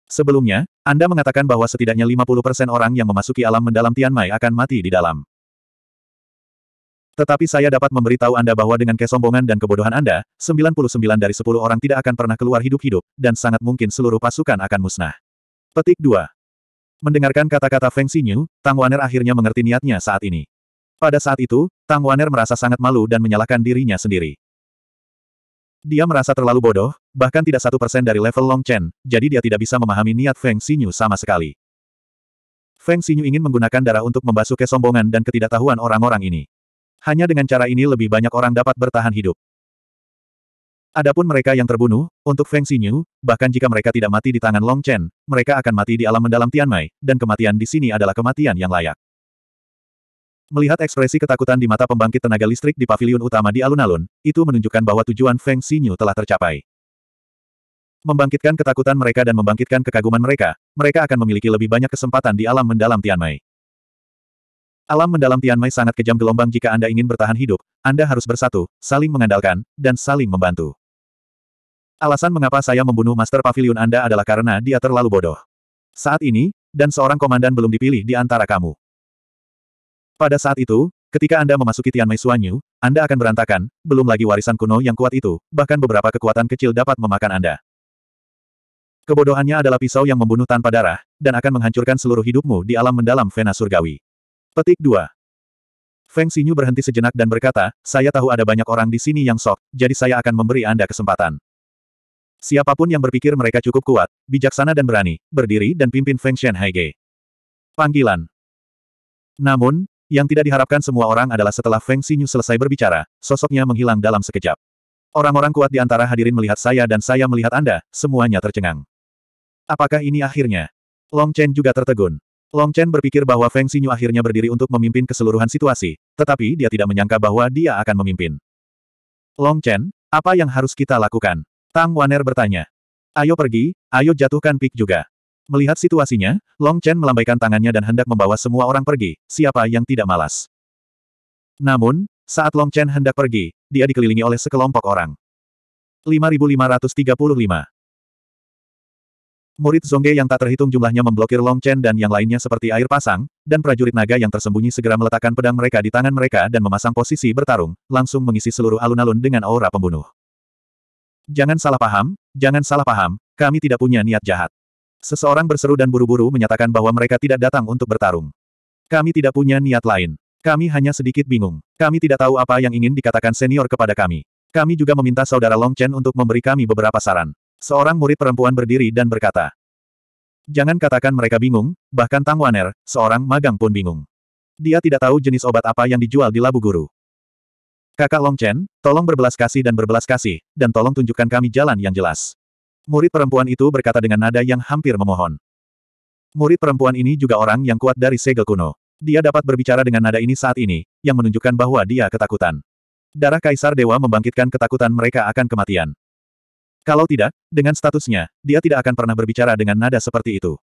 Sebelumnya, Anda mengatakan bahwa setidaknya 50% orang yang memasuki alam mendalam Tianmai akan mati di dalam. Tetapi saya dapat memberitahu Anda bahwa dengan kesombongan dan kebodohan Anda, 99 dari 10 orang tidak akan pernah keluar hidup-hidup, dan sangat mungkin seluruh pasukan akan musnah. Petik 2. Mendengarkan kata-kata Feng Xinyu, Tang Waner akhirnya mengerti niatnya saat ini. Pada saat itu, Tang Waner merasa sangat malu dan menyalahkan dirinya sendiri. Dia merasa terlalu bodoh, bahkan tidak satu persen dari level Long Chen, jadi dia tidak bisa memahami niat Feng Xinyu sama sekali. Feng Xinyu ingin menggunakan darah untuk membasuh kesombongan dan ketidaktahuan orang-orang ini. Hanya dengan cara ini lebih banyak orang dapat bertahan hidup. Adapun mereka yang terbunuh, untuk Feng Xinyu, bahkan jika mereka tidak mati di tangan Long Chen, mereka akan mati di alam mendalam Tianmai, dan kematian di sini adalah kematian yang layak. Melihat ekspresi ketakutan di mata pembangkit tenaga listrik di pavilion utama di alun-alun, itu menunjukkan bahwa tujuan Feng Xinyu telah tercapai. Membangkitkan ketakutan mereka dan membangkitkan kekaguman mereka, mereka akan memiliki lebih banyak kesempatan di alam mendalam Tianmai. Alam mendalam Tianmai sangat kejam gelombang jika Anda ingin bertahan hidup, Anda harus bersatu, saling mengandalkan, dan saling membantu. Alasan mengapa saya membunuh Master Pavilion Anda adalah karena dia terlalu bodoh. Saat ini, dan seorang komandan belum dipilih di antara kamu. Pada saat itu, ketika Anda memasuki Tianmei Suanyu, Anda akan berantakan, belum lagi warisan kuno yang kuat itu, bahkan beberapa kekuatan kecil dapat memakan Anda. Kebodohannya adalah pisau yang membunuh tanpa darah, dan akan menghancurkan seluruh hidupmu di alam mendalam Vena Surgawi. Petik 2. Feng Xinyu berhenti sejenak dan berkata, saya tahu ada banyak orang di sini yang sok, jadi saya akan memberi Anda kesempatan. Siapapun yang berpikir mereka cukup kuat, bijaksana dan berani, berdiri dan pimpin Feng Shen Haige. Panggilan. Namun, yang tidak diharapkan semua orang adalah setelah Feng Xinyu selesai berbicara, sosoknya menghilang dalam sekejap. Orang-orang kuat di antara hadirin melihat saya dan saya melihat Anda, semuanya tercengang. Apakah ini akhirnya? Long Chen juga tertegun. Long Chen berpikir bahwa Feng Xinyu akhirnya berdiri untuk memimpin keseluruhan situasi, tetapi dia tidak menyangka bahwa dia akan memimpin. Long Chen, apa yang harus kita lakukan? Tang Waner bertanya. Ayo pergi, ayo jatuhkan pik juga. Melihat situasinya, Long Chen melambaikan tangannya dan hendak membawa semua orang pergi, siapa yang tidak malas. Namun, saat Long Chen hendak pergi, dia dikelilingi oleh sekelompok orang. 5535 Murid Zongge yang tak terhitung jumlahnya memblokir Long Chen dan yang lainnya seperti air pasang, dan prajurit naga yang tersembunyi segera meletakkan pedang mereka di tangan mereka dan memasang posisi bertarung, langsung mengisi seluruh alun-alun dengan aura pembunuh. Jangan salah paham, jangan salah paham, kami tidak punya niat jahat. Seseorang berseru dan buru-buru menyatakan bahwa mereka tidak datang untuk bertarung. Kami tidak punya niat lain. Kami hanya sedikit bingung. Kami tidak tahu apa yang ingin dikatakan senior kepada kami. Kami juga meminta saudara Long Chen untuk memberi kami beberapa saran. Seorang murid perempuan berdiri dan berkata, Jangan katakan mereka bingung, bahkan Tang Waner, seorang magang pun bingung. Dia tidak tahu jenis obat apa yang dijual di labu guru. Kakak Long Chen, tolong berbelas kasih dan berbelas kasih, dan tolong tunjukkan kami jalan yang jelas. Murid perempuan itu berkata dengan nada yang hampir memohon. Murid perempuan ini juga orang yang kuat dari segel kuno. Dia dapat berbicara dengan nada ini saat ini, yang menunjukkan bahwa dia ketakutan. Darah Kaisar Dewa membangkitkan ketakutan mereka akan kematian. Kalau tidak, dengan statusnya, dia tidak akan pernah berbicara dengan nada seperti itu.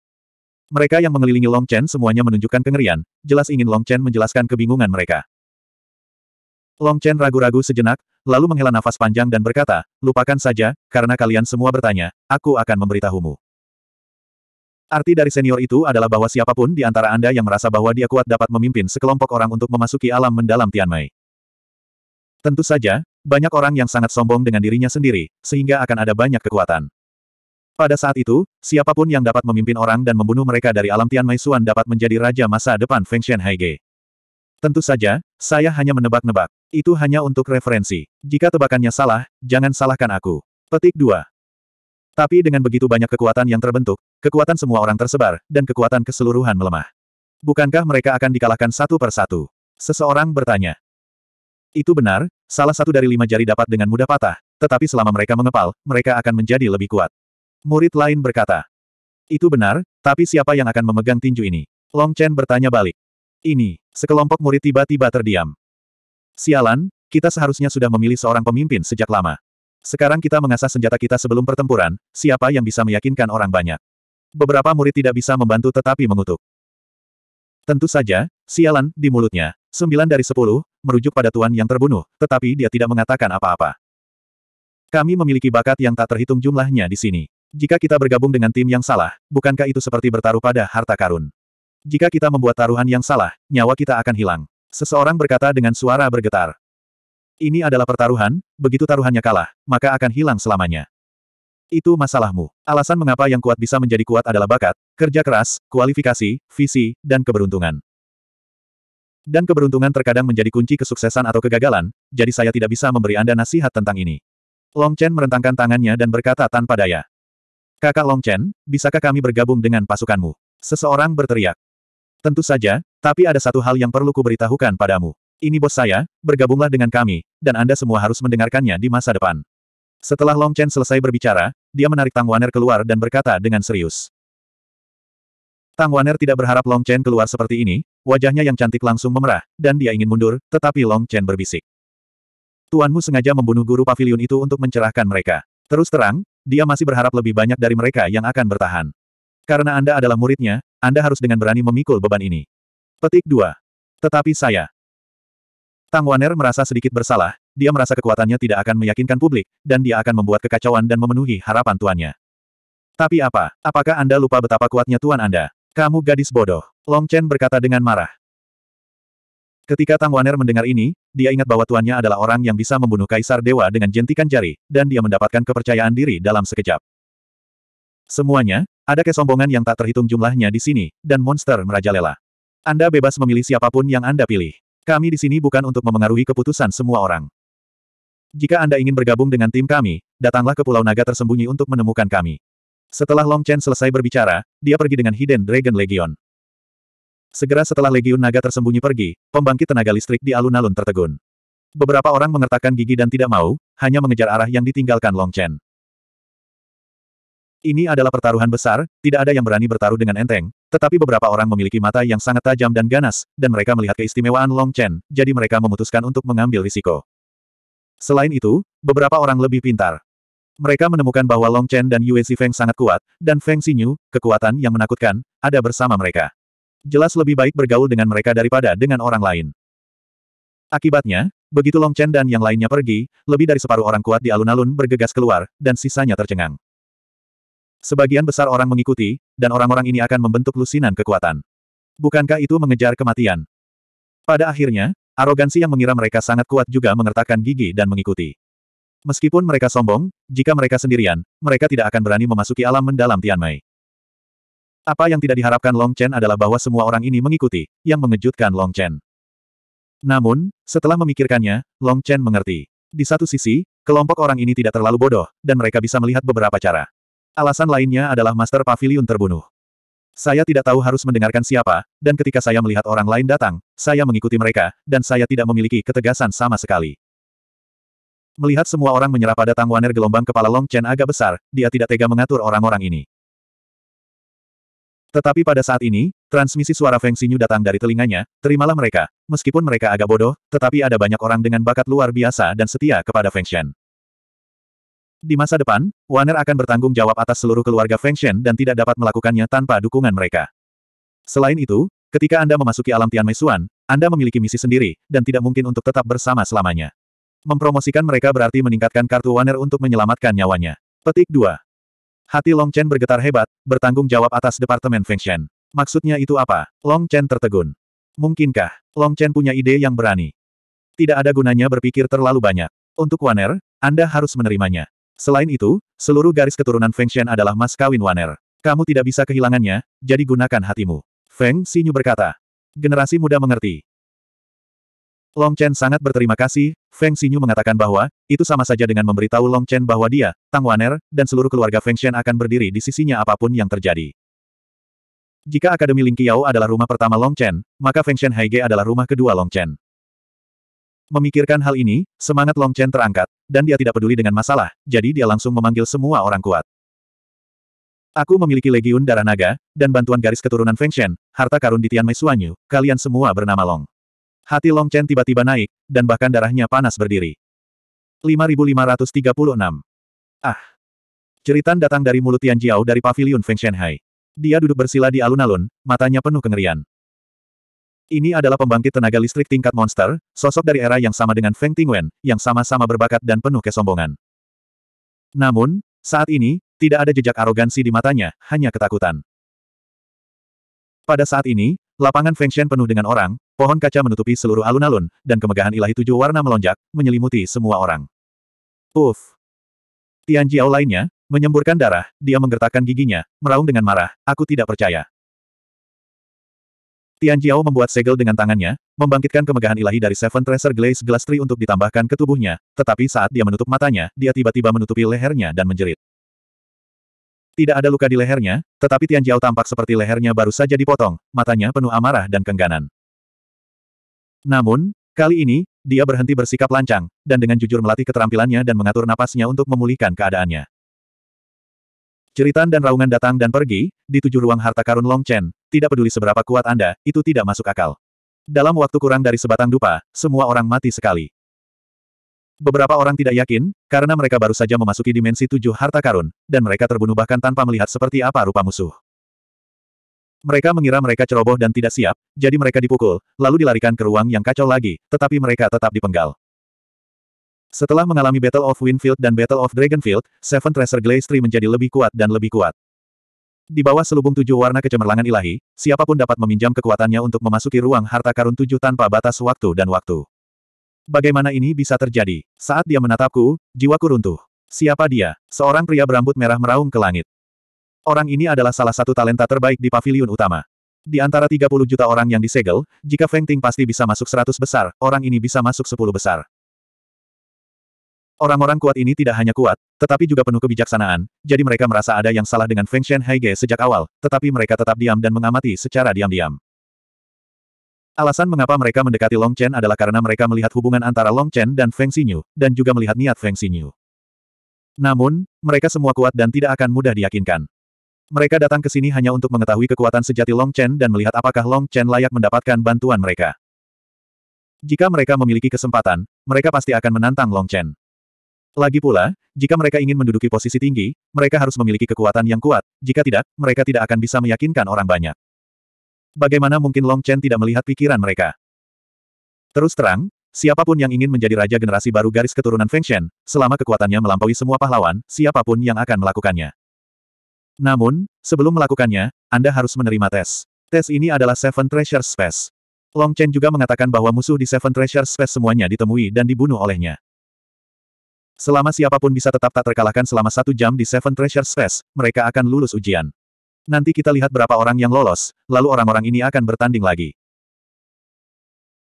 Mereka yang mengelilingi Long Chen semuanya menunjukkan kengerian, jelas ingin Long Chen menjelaskan kebingungan mereka. Long Chen ragu-ragu sejenak, lalu menghela nafas panjang dan berkata, lupakan saja, karena kalian semua bertanya, aku akan memberitahumu. Arti dari senior itu adalah bahwa siapapun di antara Anda yang merasa bahwa dia kuat dapat memimpin sekelompok orang untuk memasuki alam mendalam Tianmei. Tentu saja, banyak orang yang sangat sombong dengan dirinya sendiri, sehingga akan ada banyak kekuatan. Pada saat itu, siapapun yang dapat memimpin orang dan membunuh mereka dari alam Tianmei Suan dapat menjadi raja masa depan Feng Shen Haige. Tentu saja, saya hanya menebak-nebak. Itu hanya untuk referensi. Jika tebakannya salah, jangan salahkan aku. Petik 2. Tapi dengan begitu banyak kekuatan yang terbentuk, kekuatan semua orang tersebar, dan kekuatan keseluruhan melemah. Bukankah mereka akan dikalahkan satu per satu? Seseorang bertanya. Itu benar, salah satu dari lima jari dapat dengan mudah patah, tetapi selama mereka mengepal, mereka akan menjadi lebih kuat. Murid lain berkata. Itu benar, tapi siapa yang akan memegang tinju ini? Long Chen bertanya balik. Ini, sekelompok murid tiba-tiba terdiam. Sialan, kita seharusnya sudah memilih seorang pemimpin sejak lama. Sekarang kita mengasah senjata kita sebelum pertempuran, siapa yang bisa meyakinkan orang banyak. Beberapa murid tidak bisa membantu tetapi mengutuk. Tentu saja, sialan, di mulutnya, sembilan dari sepuluh, merujuk pada Tuan yang terbunuh, tetapi dia tidak mengatakan apa-apa. Kami memiliki bakat yang tak terhitung jumlahnya di sini. Jika kita bergabung dengan tim yang salah, bukankah itu seperti bertaruh pada harta karun? Jika kita membuat taruhan yang salah, nyawa kita akan hilang. Seseorang berkata dengan suara bergetar. Ini adalah pertaruhan, begitu taruhannya kalah, maka akan hilang selamanya. Itu masalahmu. Alasan mengapa yang kuat bisa menjadi kuat adalah bakat, kerja keras, kualifikasi, visi, dan keberuntungan. Dan keberuntungan terkadang menjadi kunci kesuksesan atau kegagalan, jadi saya tidak bisa memberi Anda nasihat tentang ini. Long Chen merentangkan tangannya dan berkata tanpa daya. Kakak Long Chen, bisakah kami bergabung dengan pasukanmu? Seseorang berteriak. Tentu saja, tapi ada satu hal yang perlu kuberitahukan padamu. Ini bos saya, bergabunglah dengan kami, dan Anda semua harus mendengarkannya di masa depan. Setelah Long Chen selesai berbicara, dia menarik Tang Waner keluar dan berkata dengan serius. Tang Waner tidak berharap Long Chen keluar seperti ini, wajahnya yang cantik langsung memerah, dan dia ingin mundur, tetapi Long Chen berbisik. Tuanmu sengaja membunuh guru pavilion itu untuk mencerahkan mereka. Terus terang, dia masih berharap lebih banyak dari mereka yang akan bertahan. Karena Anda adalah muridnya, Anda harus dengan berani memikul beban ini. Petik 2. Tetapi saya. Tang Waner merasa sedikit bersalah, dia merasa kekuatannya tidak akan meyakinkan publik, dan dia akan membuat kekacauan dan memenuhi harapan tuannya. Tapi apa? Apakah Anda lupa betapa kuatnya tuan Anda? Kamu gadis bodoh. Long Chen berkata dengan marah. Ketika Tang Waner mendengar ini, dia ingat bahwa tuannya adalah orang yang bisa membunuh Kaisar Dewa dengan jentikan jari, dan dia mendapatkan kepercayaan diri dalam sekejap. Semuanya, ada kesombongan yang tak terhitung jumlahnya di sini, dan monster merajalela. Anda bebas memilih siapapun yang Anda pilih. Kami di sini bukan untuk memengaruhi keputusan semua orang. Jika Anda ingin bergabung dengan tim kami, datanglah ke Pulau Naga tersembunyi untuk menemukan kami. Setelah Long Chen selesai berbicara, dia pergi dengan Hidden Dragon Legion. Segera setelah Legion Naga tersembunyi pergi, pembangkit tenaga listrik di alun-alun tertegun. Beberapa orang mengertakkan gigi dan tidak mau, hanya mengejar arah yang ditinggalkan Long Chen. Ini adalah pertaruhan besar, tidak ada yang berani bertaruh dengan enteng, tetapi beberapa orang memiliki mata yang sangat tajam dan ganas, dan mereka melihat keistimewaan Long Chen, jadi mereka memutuskan untuk mengambil risiko. Selain itu, beberapa orang lebih pintar. Mereka menemukan bahwa Long Chen dan Yue Feng sangat kuat, dan Feng Xinyu, kekuatan yang menakutkan, ada bersama mereka. Jelas lebih baik bergaul dengan mereka daripada dengan orang lain. Akibatnya, begitu Long Chen dan yang lainnya pergi, lebih dari separuh orang kuat di alun-alun bergegas keluar, dan sisanya tercengang. Sebagian besar orang mengikuti, dan orang-orang ini akan membentuk lusinan kekuatan. Bukankah itu mengejar kematian? Pada akhirnya, arogansi yang mengira mereka sangat kuat juga mengertakkan gigi dan mengikuti. Meskipun mereka sombong, jika mereka sendirian, mereka tidak akan berani memasuki alam mendalam Tianmei. Apa yang tidak diharapkan Long Chen adalah bahwa semua orang ini mengikuti, yang mengejutkan Long Chen. Namun, setelah memikirkannya, Long Chen mengerti. Di satu sisi, kelompok orang ini tidak terlalu bodoh, dan mereka bisa melihat beberapa cara. Alasan lainnya adalah Master Pavilion terbunuh. Saya tidak tahu harus mendengarkan siapa, dan ketika saya melihat orang lain datang, saya mengikuti mereka, dan saya tidak memiliki ketegasan sama sekali. Melihat semua orang menyerah pada Tang Waner gelombang kepala Long Chen agak besar, dia tidak tega mengatur orang-orang ini. Tetapi pada saat ini, transmisi suara Feng Xinyu datang dari telinganya, terimalah mereka, meskipun mereka agak bodoh, tetapi ada banyak orang dengan bakat luar biasa dan setia kepada Feng Shen. Di masa depan, Waner akan bertanggung jawab atas seluruh keluarga Feng Shen dan tidak dapat melakukannya tanpa dukungan mereka. Selain itu, ketika Anda memasuki alam Tian Meisuan, Anda memiliki misi sendiri, dan tidak mungkin untuk tetap bersama selamanya. Mempromosikan mereka berarti meningkatkan kartu Waner untuk menyelamatkan nyawanya. Petik 2. Hati Long Chen bergetar hebat, bertanggung jawab atas Departemen Feng Shen. Maksudnya itu apa? Long Chen tertegun. Mungkinkah? Long Chen punya ide yang berani. Tidak ada gunanya berpikir terlalu banyak. Untuk Waner, Anda harus menerimanya. Selain itu, seluruh garis keturunan Feng Shen adalah mas kawin Waner. Kamu tidak bisa kehilangannya, jadi gunakan hatimu. Feng Xinyu berkata. Generasi muda mengerti. Long Chen sangat berterima kasih, Feng Xinyu mengatakan bahwa, itu sama saja dengan memberitahu Long Chen bahwa dia, Tang Waner, dan seluruh keluarga Feng Shen akan berdiri di sisinya apapun yang terjadi. Jika Akademi Ling Qiao adalah rumah pertama Long Chen, maka Feng Shen Haige adalah rumah kedua Long Chen. Memikirkan hal ini, semangat Long Chen terangkat, dan dia tidak peduli dengan masalah, jadi dia langsung memanggil semua orang kuat. Aku memiliki legiun darah naga, dan bantuan garis keturunan Feng Shen, harta karun di Tian Mei Suanyu, kalian semua bernama Long. Hati Long Chen tiba-tiba naik, dan bahkan darahnya panas berdiri. 5536 Ah! Ceritan datang dari mulut Tian Jiao dari pavilion Feng Hai. Dia duduk bersila di alun-alun, matanya penuh kengerian. Ini adalah pembangkit tenaga listrik tingkat monster, sosok dari era yang sama dengan Feng Tingwen, yang sama-sama berbakat dan penuh kesombongan. Namun, saat ini, tidak ada jejak arogansi di matanya, hanya ketakutan. Pada saat ini, lapangan Feng Shen penuh dengan orang, pohon kaca menutupi seluruh alun-alun, dan kemegahan ilahi tujuh warna melonjak, menyelimuti semua orang. Uff! Tian Jiao lainnya, menyemburkan darah, dia menggertakkan giginya, meraung dengan marah, aku tidak percaya. Tian Jiao membuat segel dengan tangannya, membangkitkan kemegahan ilahi dari Seven Treasure Glaze Glass Tree untuk ditambahkan ke tubuhnya, tetapi saat dia menutup matanya, dia tiba-tiba menutupi lehernya dan menjerit. Tidak ada luka di lehernya, tetapi Tian Jiao tampak seperti lehernya baru saja dipotong, matanya penuh amarah dan kengganan. Namun, kali ini, dia berhenti bersikap lancang, dan dengan jujur melatih keterampilannya dan mengatur napasnya untuk memulihkan keadaannya. Ceritan dan raungan datang dan pergi, di tujuh ruang harta karun Long Chen, tidak peduli seberapa kuat Anda, itu tidak masuk akal. Dalam waktu kurang dari sebatang dupa, semua orang mati sekali. Beberapa orang tidak yakin, karena mereka baru saja memasuki dimensi tujuh harta karun, dan mereka terbunuh bahkan tanpa melihat seperti apa rupa musuh. Mereka mengira mereka ceroboh dan tidak siap, jadi mereka dipukul, lalu dilarikan ke ruang yang kacau lagi, tetapi mereka tetap dipenggal. Setelah mengalami Battle of Winfield dan Battle of Dragonfield, Seven Treasure Glaze menjadi lebih kuat dan lebih kuat. Di bawah selubung tujuh warna kecemerlangan ilahi, siapapun dapat meminjam kekuatannya untuk memasuki ruang harta karun tujuh tanpa batas waktu dan waktu. Bagaimana ini bisa terjadi? Saat dia menatapku, jiwaku runtuh. Siapa dia? Seorang pria berambut merah meraung ke langit. Orang ini adalah salah satu talenta terbaik di pavilion utama. Di antara 30 juta orang yang disegel, jika Feng Ting pasti bisa masuk 100 besar, orang ini bisa masuk 10 besar. Orang-orang kuat ini tidak hanya kuat, tetapi juga penuh kebijaksanaan, jadi mereka merasa ada yang salah dengan Feng Shen Haige sejak awal, tetapi mereka tetap diam dan mengamati secara diam-diam. Alasan mengapa mereka mendekati Long Chen adalah karena mereka melihat hubungan antara Long Chen dan Feng Xinyu, dan juga melihat niat Feng Xinyu. Namun, mereka semua kuat dan tidak akan mudah diyakinkan. Mereka datang ke sini hanya untuk mengetahui kekuatan sejati Long Chen dan melihat apakah Long Chen layak mendapatkan bantuan mereka. Jika mereka memiliki kesempatan, mereka pasti akan menantang Long Chen. Lagi pula, jika mereka ingin menduduki posisi tinggi, mereka harus memiliki kekuatan yang kuat, jika tidak, mereka tidak akan bisa meyakinkan orang banyak. Bagaimana mungkin Long Chen tidak melihat pikiran mereka? Terus terang, siapapun yang ingin menjadi raja generasi baru garis keturunan Feng Shen, selama kekuatannya melampaui semua pahlawan, siapapun yang akan melakukannya. Namun, sebelum melakukannya, Anda harus menerima tes. Tes ini adalah Seven Treasure Space. Long Chen juga mengatakan bahwa musuh di Seven Treasure Space semuanya ditemui dan dibunuh olehnya. Selama siapapun bisa tetap tak terkalahkan selama satu jam di Seven Treasure Fest, mereka akan lulus ujian. Nanti kita lihat berapa orang yang lolos, lalu orang-orang ini akan bertanding lagi.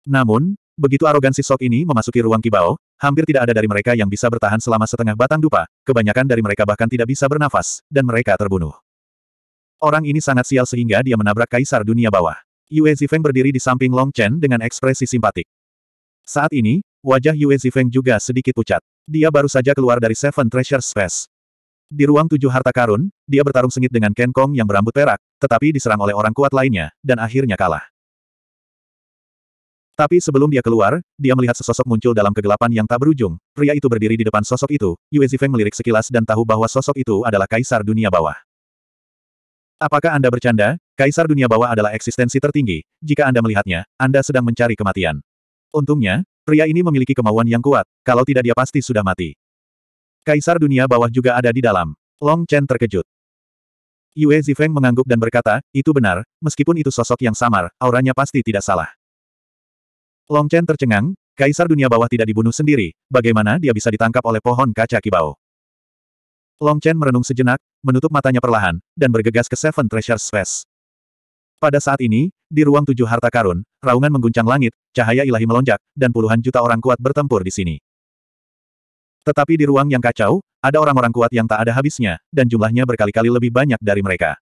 Namun, begitu arogansi sok ini memasuki ruang kibao, hampir tidak ada dari mereka yang bisa bertahan selama setengah batang dupa, kebanyakan dari mereka bahkan tidak bisa bernafas, dan mereka terbunuh. Orang ini sangat sial sehingga dia menabrak kaisar dunia bawah. Yue Zifeng berdiri di samping Long Chen dengan ekspresi simpatik. Saat ini, Wajah Yue Zifeng juga sedikit pucat. Dia baru saja keluar dari Seven Treasure Space. Di ruang tujuh harta karun, dia bertarung sengit dengan Ken Kong yang berambut perak, tetapi diserang oleh orang kuat lainnya, dan akhirnya kalah. Tapi sebelum dia keluar, dia melihat sesosok muncul dalam kegelapan yang tak berujung. Pria itu berdiri di depan sosok itu, Yue Zifeng melirik sekilas dan tahu bahwa sosok itu adalah Kaisar Dunia Bawah. Apakah Anda bercanda? Kaisar dunia bawah adalah eksistensi tertinggi. Jika Anda melihatnya, Anda sedang mencari kematian. Untungnya, pria ini memiliki kemauan yang kuat, kalau tidak dia pasti sudah mati. Kaisar dunia bawah juga ada di dalam. Long Chen terkejut. Yue Zifeng mengangguk dan berkata, itu benar, meskipun itu sosok yang samar, auranya pasti tidak salah. Long Chen tercengang, kaisar dunia bawah tidak dibunuh sendiri, bagaimana dia bisa ditangkap oleh pohon kaca kibau. Long Chen merenung sejenak, menutup matanya perlahan, dan bergegas ke Seven Treasures Space. Pada saat ini, di ruang tujuh harta karun, raungan mengguncang langit, cahaya ilahi melonjak, dan puluhan juta orang kuat bertempur di sini. Tetapi di ruang yang kacau, ada orang-orang kuat yang tak ada habisnya, dan jumlahnya berkali-kali lebih banyak dari mereka.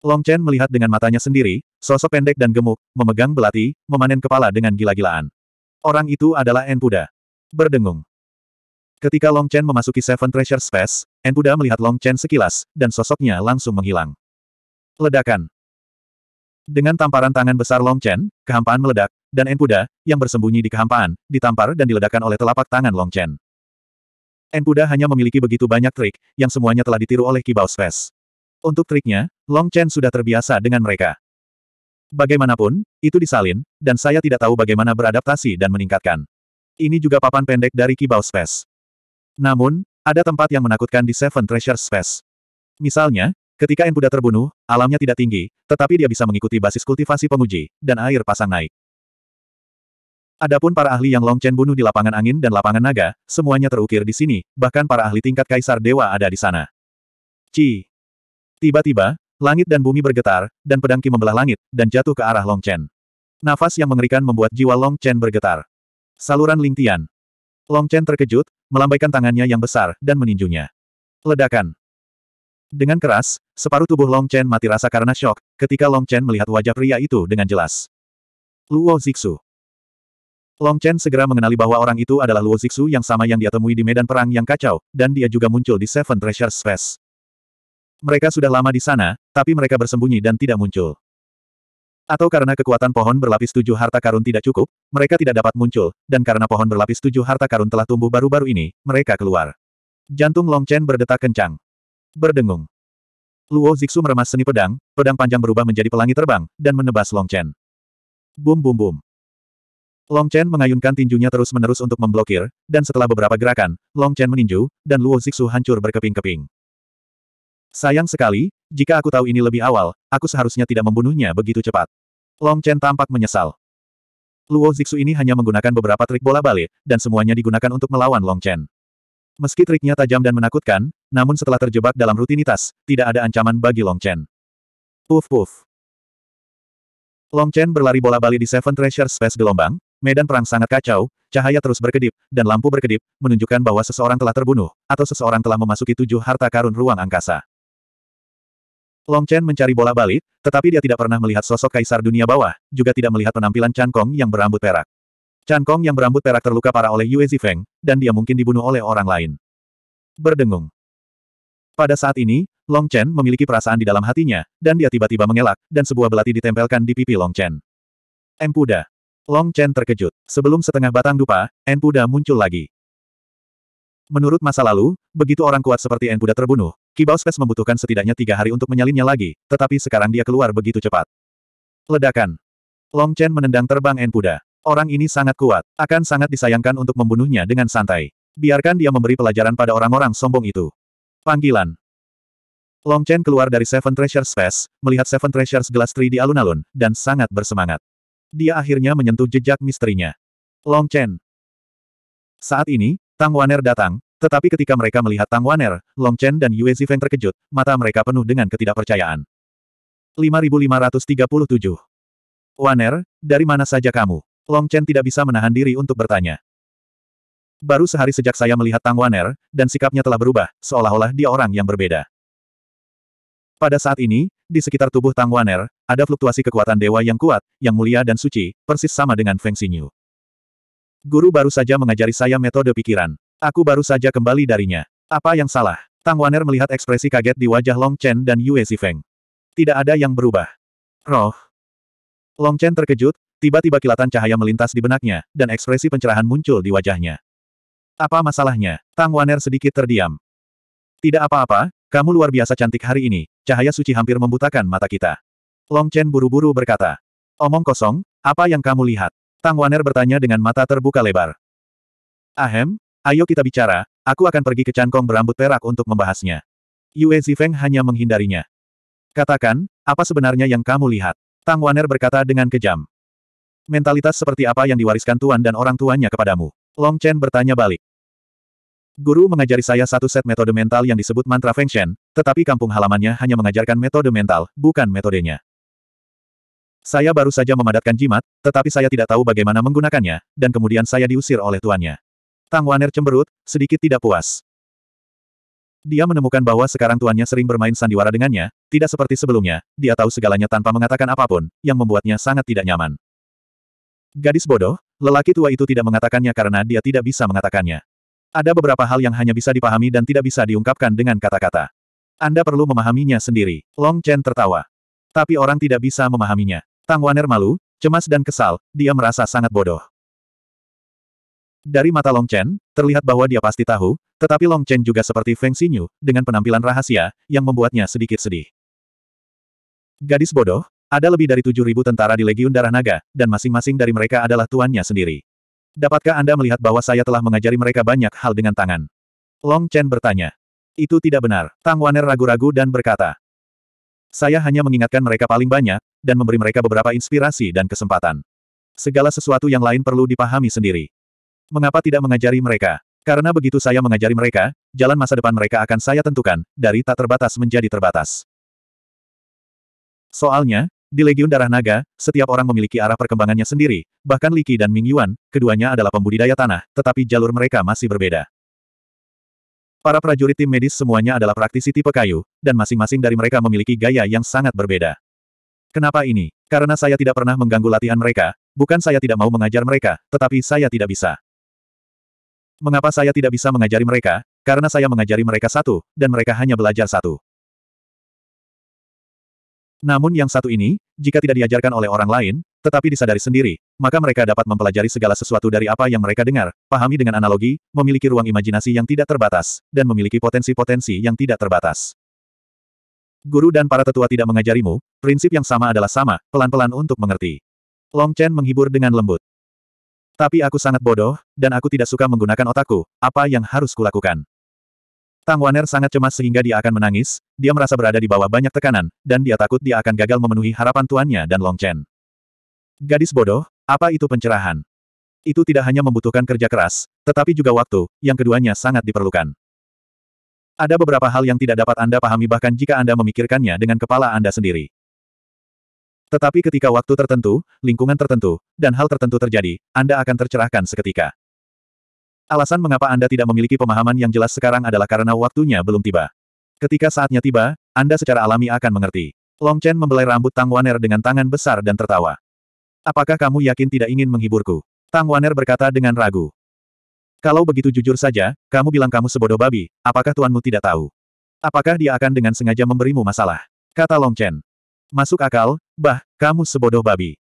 Long Chen melihat dengan matanya sendiri, sosok pendek dan gemuk, memegang belati, memanen kepala dengan gila-gilaan. Orang itu adalah Enpuda. Berdengung. Ketika Long Chen memasuki Seven Treasure Space, Enpuda melihat Long Chen sekilas, dan sosoknya langsung menghilang. Ledakan. Dengan tamparan tangan besar Long Chen, kehampaan meledak, dan Enpuda, yang bersembunyi di kehampaan, ditampar dan diledakkan oleh telapak tangan Long Chen. Enpuda hanya memiliki begitu banyak trik, yang semuanya telah ditiru oleh Kibao Space. Untuk triknya, Long Chen sudah terbiasa dengan mereka. Bagaimanapun, itu disalin, dan saya tidak tahu bagaimana beradaptasi dan meningkatkan. Ini juga papan pendek dari Kibao Space. Namun, ada tempat yang menakutkan di Seven Treasure Space. Misalnya, Ketika N terbunuh, alamnya tidak tinggi, tetapi dia bisa mengikuti basis kultivasi penguji, dan air pasang naik. Adapun para ahli yang Long Chen bunuh di lapangan angin dan lapangan naga, semuanya terukir di sini, bahkan para ahli tingkat kaisar dewa ada di sana. Ci. Tiba-tiba, langit dan bumi bergetar, dan pedang Ki membelah langit, dan jatuh ke arah Long Chen. Nafas yang mengerikan membuat jiwa Long Chen bergetar. Saluran Ling Tian. Long Chen terkejut, melambaikan tangannya yang besar, dan meninjunya. Ledakan. Dengan keras, separuh tubuh Long Chen mati rasa karena shock, ketika Long Chen melihat wajah pria itu dengan jelas. Luo Zixu Long Chen segera mengenali bahwa orang itu adalah Luo Zixu yang sama yang dia temui di medan perang yang kacau, dan dia juga muncul di Seven Treasure Space. Mereka sudah lama di sana, tapi mereka bersembunyi dan tidak muncul. Atau karena kekuatan pohon berlapis tujuh harta karun tidak cukup, mereka tidak dapat muncul, dan karena pohon berlapis tujuh harta karun telah tumbuh baru-baru ini, mereka keluar. Jantung Long Chen berdetak kencang berdengung. Luo Zixu meremas seni pedang, pedang panjang berubah menjadi pelangi terbang, dan menebas Long Chen. Bum bum bum. Long Chen mengayunkan tinjunya terus-menerus untuk memblokir, dan setelah beberapa gerakan, Long Chen meninju, dan Luo Zixu hancur berkeping-keping. Sayang sekali, jika aku tahu ini lebih awal, aku seharusnya tidak membunuhnya begitu cepat. Long Chen tampak menyesal. Luo Zixu ini hanya menggunakan beberapa trik bola balik, dan semuanya digunakan untuk melawan Long Chen. Meski triknya tajam dan menakutkan, namun setelah terjebak dalam rutinitas, tidak ada ancaman bagi Long Chen. Puff puff. Long Chen berlari bola bali di Seven Treasure Space gelombang, medan perang sangat kacau, cahaya terus berkedip, dan lampu berkedip, menunjukkan bahwa seseorang telah terbunuh, atau seseorang telah memasuki tujuh harta karun ruang angkasa. Long Chen mencari bola balik, tetapi dia tidak pernah melihat sosok kaisar dunia bawah, juga tidak melihat penampilan Chan Kong yang berambut perak. Chan Kong yang berambut perak terluka parah oleh Yue Zifeng, dan dia mungkin dibunuh oleh orang lain. Berdengung. Pada saat ini, Long Chen memiliki perasaan di dalam hatinya, dan dia tiba-tiba mengelak, dan sebuah belati ditempelkan di pipi Long Chen. Empuda. Long Chen terkejut. Sebelum setengah batang dupa, Empuda muncul lagi. Menurut masa lalu, begitu orang kuat seperti Empuda terbunuh, Kibao Space membutuhkan setidaknya tiga hari untuk menyalinnya lagi, tetapi sekarang dia keluar begitu cepat. Ledakan. Long Chen menendang terbang Empuda. Orang ini sangat kuat. Akan sangat disayangkan untuk membunuhnya dengan santai. Biarkan dia memberi pelajaran pada orang-orang sombong itu. Panggilan. Long Chen keluar dari Seven Treasures Space, melihat Seven Treasures Glass Tree di alun-alun, dan sangat bersemangat. Dia akhirnya menyentuh jejak misterinya. Long Chen. Saat ini, Tang Waner datang, tetapi ketika mereka melihat Tang Waner, Long Chen dan Yue Zifeng terkejut, mata mereka penuh dengan ketidakpercayaan. 5537. Waner, dari mana saja kamu? Long Chen tidak bisa menahan diri untuk bertanya. Baru sehari sejak saya melihat Tang Waner, dan sikapnya telah berubah, seolah-olah dia orang yang berbeda. Pada saat ini, di sekitar tubuh Tang Waner, ada fluktuasi kekuatan dewa yang kuat, yang mulia dan suci, persis sama dengan Feng Xinyu. Guru baru saja mengajari saya metode pikiran. Aku baru saja kembali darinya. Apa yang salah? Tang Waner melihat ekspresi kaget di wajah Long Chen dan Yue Zifeng. Tidak ada yang berubah. Roh. Long Chen terkejut, Tiba-tiba kilatan cahaya melintas di benaknya, dan ekspresi pencerahan muncul di wajahnya. Apa masalahnya? Tang Waner sedikit terdiam. Tidak apa-apa, kamu luar biasa cantik hari ini, cahaya suci hampir membutakan mata kita. Long Chen buru-buru berkata. Omong kosong, apa yang kamu lihat? Tang Waner bertanya dengan mata terbuka lebar. Ahem, ayo kita bicara, aku akan pergi ke cangkong berambut perak untuk membahasnya. Yue Zifeng hanya menghindarinya. Katakan, apa sebenarnya yang kamu lihat? Tang Waner berkata dengan kejam. Mentalitas seperti apa yang diwariskan tuan dan orang tuanya kepadamu? Long Chen bertanya balik. Guru mengajari saya satu set metode mental yang disebut mantra Feng Shen, tetapi kampung halamannya hanya mengajarkan metode mental, bukan metodenya. Saya baru saja memadatkan jimat, tetapi saya tidak tahu bagaimana menggunakannya, dan kemudian saya diusir oleh tuannya. Tang Waner cemberut, sedikit tidak puas. Dia menemukan bahwa sekarang tuannya sering bermain sandiwara dengannya, tidak seperti sebelumnya, dia tahu segalanya tanpa mengatakan apapun, yang membuatnya sangat tidak nyaman. Gadis bodoh, lelaki tua itu tidak mengatakannya karena dia tidak bisa mengatakannya. Ada beberapa hal yang hanya bisa dipahami dan tidak bisa diungkapkan dengan kata-kata. Anda perlu memahaminya sendiri. Long Chen tertawa. Tapi orang tidak bisa memahaminya. Tang Waner malu, cemas dan kesal, dia merasa sangat bodoh. Dari mata Long Chen, terlihat bahwa dia pasti tahu, tetapi Long Chen juga seperti Feng Xinyu, dengan penampilan rahasia, yang membuatnya sedikit sedih. Gadis bodoh, ada lebih dari tujuh ribu tentara di Legiun Darah Naga, dan masing-masing dari mereka adalah tuannya sendiri. Dapatkah Anda melihat bahwa saya telah mengajari mereka banyak hal dengan tangan? Long Chen bertanya. Itu tidak benar. Tang Waner ragu-ragu dan berkata. Saya hanya mengingatkan mereka paling banyak, dan memberi mereka beberapa inspirasi dan kesempatan. Segala sesuatu yang lain perlu dipahami sendiri. Mengapa tidak mengajari mereka? Karena begitu saya mengajari mereka, jalan masa depan mereka akan saya tentukan, dari tak terbatas menjadi terbatas. Soalnya, di Legiun Darah Naga, setiap orang memiliki arah perkembangannya sendiri, bahkan Liki dan Ming Yuan, keduanya adalah pembudidaya tanah, tetapi jalur mereka masih berbeda. Para prajurit tim medis semuanya adalah praktisi tipe kayu, dan masing-masing dari mereka memiliki gaya yang sangat berbeda. Kenapa ini? Karena saya tidak pernah mengganggu latihan mereka, bukan saya tidak mau mengajar mereka, tetapi saya tidak bisa. Mengapa saya tidak bisa mengajari mereka? Karena saya mengajari mereka satu, dan mereka hanya belajar satu. Namun yang satu ini, jika tidak diajarkan oleh orang lain, tetapi disadari sendiri, maka mereka dapat mempelajari segala sesuatu dari apa yang mereka dengar, pahami dengan analogi, memiliki ruang imajinasi yang tidak terbatas, dan memiliki potensi-potensi yang tidak terbatas. Guru dan para tetua tidak mengajarimu, prinsip yang sama adalah sama, pelan-pelan untuk mengerti. Long Chen menghibur dengan lembut. Tapi aku sangat bodoh, dan aku tidak suka menggunakan otakku, apa yang harus kulakukan? Tang Waner sangat cemas sehingga dia akan menangis, dia merasa berada di bawah banyak tekanan, dan dia takut dia akan gagal memenuhi harapan tuannya dan Long Chen. Gadis bodoh, apa itu pencerahan? Itu tidak hanya membutuhkan kerja keras, tetapi juga waktu, yang keduanya sangat diperlukan. Ada beberapa hal yang tidak dapat Anda pahami bahkan jika Anda memikirkannya dengan kepala Anda sendiri. Tetapi ketika waktu tertentu, lingkungan tertentu, dan hal tertentu terjadi, Anda akan tercerahkan seketika. Alasan mengapa Anda tidak memiliki pemahaman yang jelas sekarang adalah karena waktunya belum tiba. Ketika saatnya tiba, Anda secara alami akan mengerti. Long Chen membelai rambut Tang Waner dengan tangan besar dan tertawa. Apakah kamu yakin tidak ingin menghiburku? Tang Waner berkata dengan ragu. Kalau begitu jujur saja, kamu bilang kamu sebodoh babi, apakah tuanmu tidak tahu? Apakah dia akan dengan sengaja memberimu masalah? Kata Long Chen. Masuk akal, bah, kamu sebodoh babi.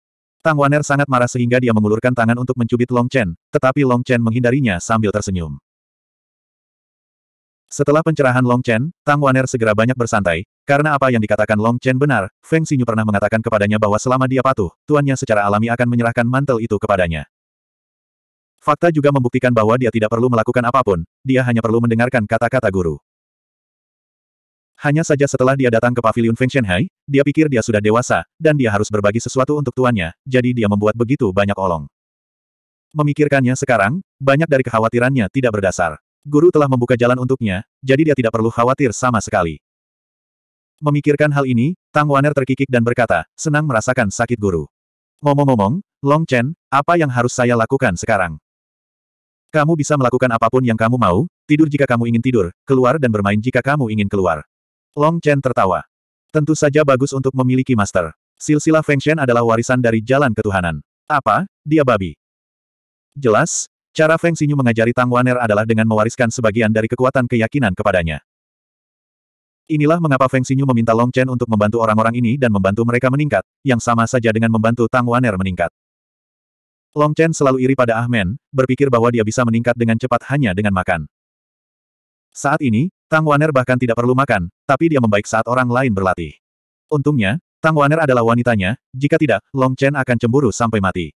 Tang Waner sangat marah sehingga dia mengulurkan tangan untuk mencubit Long Chen, tetapi Long Chen menghindarinya sambil tersenyum. Setelah pencerahan Long Chen, Tang Waner segera banyak bersantai, karena apa yang dikatakan Long Chen benar, Feng Xinyu pernah mengatakan kepadanya bahwa selama dia patuh, tuannya secara alami akan menyerahkan mantel itu kepadanya. Fakta juga membuktikan bahwa dia tidak perlu melakukan apapun, dia hanya perlu mendengarkan kata-kata guru. Hanya saja setelah dia datang ke pavilion Feng Shenhai, dia pikir dia sudah dewasa, dan dia harus berbagi sesuatu untuk tuannya, jadi dia membuat begitu banyak olong. Memikirkannya sekarang, banyak dari kekhawatirannya tidak berdasar. Guru telah membuka jalan untuknya, jadi dia tidak perlu khawatir sama sekali. Memikirkan hal ini, Tang Waner terkikik dan berkata, senang merasakan sakit guru. Ngomong-ngomong, Long Chen, apa yang harus saya lakukan sekarang? Kamu bisa melakukan apapun yang kamu mau, tidur jika kamu ingin tidur, keluar dan bermain jika kamu ingin keluar. Long Chen tertawa. Tentu saja bagus untuk memiliki master. Silsilah Feng Shen adalah warisan dari jalan ketuhanan. Apa? Dia babi. Jelas, cara Feng Xinyu mengajari Tang Waner adalah dengan mewariskan sebagian dari kekuatan keyakinan kepadanya. Inilah mengapa Feng Xinyu meminta Long Chen untuk membantu orang-orang ini dan membantu mereka meningkat, yang sama saja dengan membantu Tang Waner meningkat. Long Chen selalu iri pada Ahmen, berpikir bahwa dia bisa meningkat dengan cepat hanya dengan makan. Saat ini, Tang Waner bahkan tidak perlu makan, tapi dia membaik saat orang lain berlatih. Untungnya, Tang Waner adalah wanitanya, jika tidak, Long Chen akan cemburu sampai mati.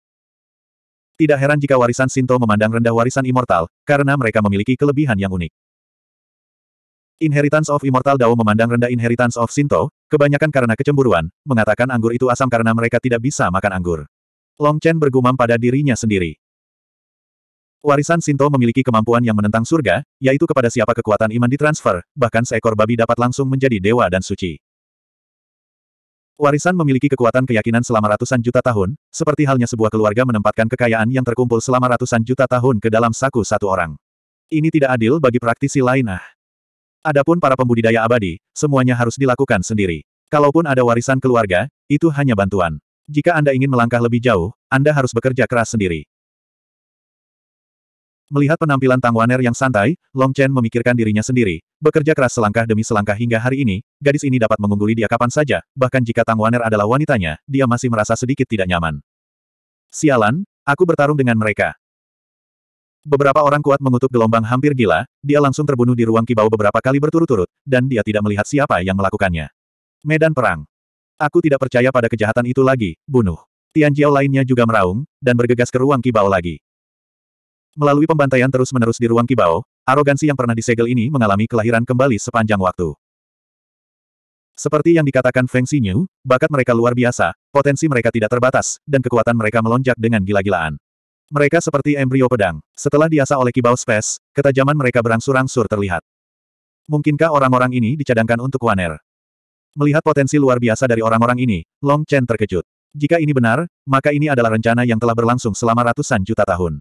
Tidak heran jika warisan Sinto memandang rendah warisan immortal, karena mereka memiliki kelebihan yang unik. Inheritance of Immortal Dao memandang rendah Inheritance of Sinto, kebanyakan karena kecemburuan, mengatakan anggur itu asam karena mereka tidak bisa makan anggur. Long Chen bergumam pada dirinya sendiri. Warisan Sinto memiliki kemampuan yang menentang surga, yaitu kepada siapa kekuatan iman ditransfer, bahkan seekor babi dapat langsung menjadi dewa dan suci. Warisan memiliki kekuatan keyakinan selama ratusan juta tahun, seperti halnya sebuah keluarga menempatkan kekayaan yang terkumpul selama ratusan juta tahun ke dalam saku satu orang. Ini tidak adil bagi praktisi lain ah. Adapun para pembudidaya abadi, semuanya harus dilakukan sendiri. Kalaupun ada warisan keluarga, itu hanya bantuan. Jika Anda ingin melangkah lebih jauh, Anda harus bekerja keras sendiri. Melihat penampilan Tang Waner yang santai, Long Chen memikirkan dirinya sendiri. Bekerja keras selangkah demi selangkah hingga hari ini, gadis ini dapat mengungguli dia kapan saja, bahkan jika Tang Waner adalah wanitanya, dia masih merasa sedikit tidak nyaman. Sialan, aku bertarung dengan mereka. Beberapa orang kuat mengutuk gelombang hampir gila, dia langsung terbunuh di ruang kibau beberapa kali berturut-turut, dan dia tidak melihat siapa yang melakukannya. Medan Perang. Aku tidak percaya pada kejahatan itu lagi, bunuh. Tian Jiao lainnya juga meraung, dan bergegas ke ruang kibau lagi. Melalui pembantaian terus-menerus di ruang Kibao, arogansi yang pernah disegel ini mengalami kelahiran kembali sepanjang waktu. Seperti yang dikatakan Feng Xinyu, bakat mereka luar biasa, potensi mereka tidak terbatas, dan kekuatan mereka melonjak dengan gila-gilaan. Mereka seperti embrio pedang. Setelah diasah oleh Kibao Space, ketajaman mereka berangsur-angsur terlihat. Mungkinkah orang-orang ini dicadangkan untuk Waner? Melihat potensi luar biasa dari orang-orang ini, Long Chen terkejut. Jika ini benar, maka ini adalah rencana yang telah berlangsung selama ratusan juta tahun.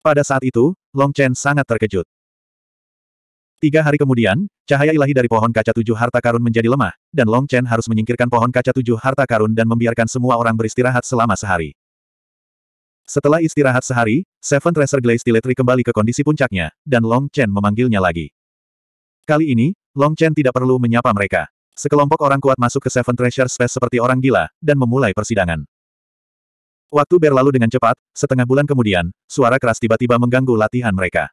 Pada saat itu, Long Chen sangat terkejut. Tiga hari kemudian, cahaya ilahi dari pohon kaca tujuh harta karun menjadi lemah, dan Long Chen harus menyingkirkan pohon kaca tujuh harta karun dan membiarkan semua orang beristirahat selama sehari. Setelah istirahat sehari, Seven Tracer Glaze Tiletri kembali ke kondisi puncaknya, dan Long Chen memanggilnya lagi. Kali ini, Long Chen tidak perlu menyapa mereka. Sekelompok orang kuat masuk ke Seven Treasure Space seperti orang gila, dan memulai persidangan. Waktu berlalu dengan cepat, setengah bulan kemudian, suara keras tiba-tiba mengganggu latihan mereka.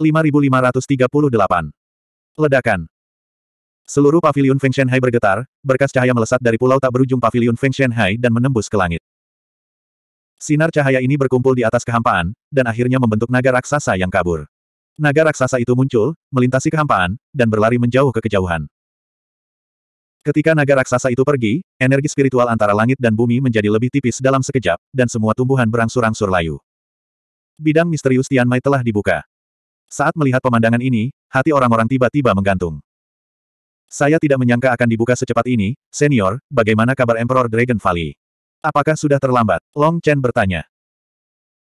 5538. Ledakan. Seluruh pavilion Feng Shenhai bergetar, berkas cahaya melesat dari pulau tak berujung pavilion Feng Shenhai dan menembus ke langit. Sinar cahaya ini berkumpul di atas kehampaan, dan akhirnya membentuk naga raksasa yang kabur. Naga raksasa itu muncul, melintasi kehampaan, dan berlari menjauh ke kejauhan. Ketika naga raksasa itu pergi, energi spiritual antara langit dan bumi menjadi lebih tipis dalam sekejap, dan semua tumbuhan berangsur-angsur layu. Bidang misterius Tianmai telah dibuka. Saat melihat pemandangan ini, hati orang-orang tiba-tiba menggantung. Saya tidak menyangka akan dibuka secepat ini, senior, bagaimana kabar Emperor Dragon Valley? Apakah sudah terlambat? Long Chen bertanya.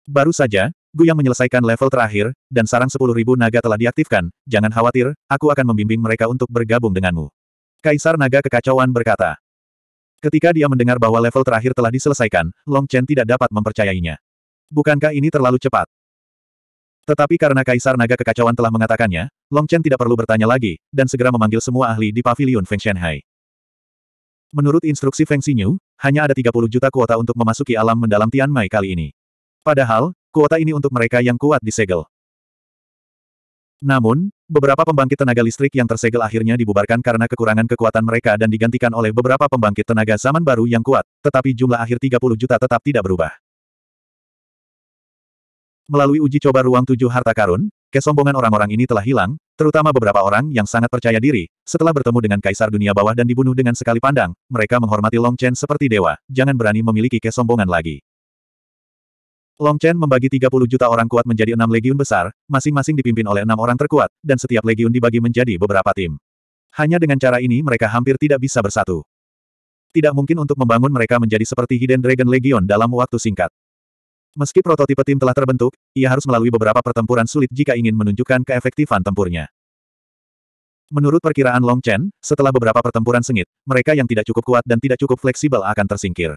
Baru saja, Gu yang menyelesaikan level terakhir, dan sarang 10.000 naga telah diaktifkan, jangan khawatir, aku akan membimbing mereka untuk bergabung denganmu. Kaisar Naga Kekacauan berkata. Ketika dia mendengar bahwa level terakhir telah diselesaikan, Long Chen tidak dapat mempercayainya. Bukankah ini terlalu cepat? Tetapi karena Kaisar Naga Kekacauan telah mengatakannya, Long Chen tidak perlu bertanya lagi, dan segera memanggil semua ahli di pavilion Feng Shanghai. Menurut instruksi Feng Xinyu, hanya ada 30 juta kuota untuk memasuki alam mendalam Tian Mai kali ini. Padahal, kuota ini untuk mereka yang kuat disegel. Namun, Beberapa pembangkit tenaga listrik yang tersegel akhirnya dibubarkan karena kekurangan kekuatan mereka dan digantikan oleh beberapa pembangkit tenaga zaman baru yang kuat, tetapi jumlah akhir 30 juta tetap tidak berubah. Melalui uji coba ruang tujuh harta karun, kesombongan orang-orang ini telah hilang, terutama beberapa orang yang sangat percaya diri, setelah bertemu dengan kaisar dunia bawah dan dibunuh dengan sekali pandang, mereka menghormati Long Chen seperti dewa, jangan berani memiliki kesombongan lagi. Long Chen membagi 30 juta orang kuat menjadi enam legiun besar, masing-masing dipimpin oleh enam orang terkuat, dan setiap legiun dibagi menjadi beberapa tim. Hanya dengan cara ini mereka hampir tidak bisa bersatu. Tidak mungkin untuk membangun mereka menjadi seperti Hidden Dragon Legion dalam waktu singkat. Meski prototipe tim telah terbentuk, ia harus melalui beberapa pertempuran sulit jika ingin menunjukkan keefektifan tempurnya. Menurut perkiraan Long Chen, setelah beberapa pertempuran sengit, mereka yang tidak cukup kuat dan tidak cukup fleksibel akan tersingkir.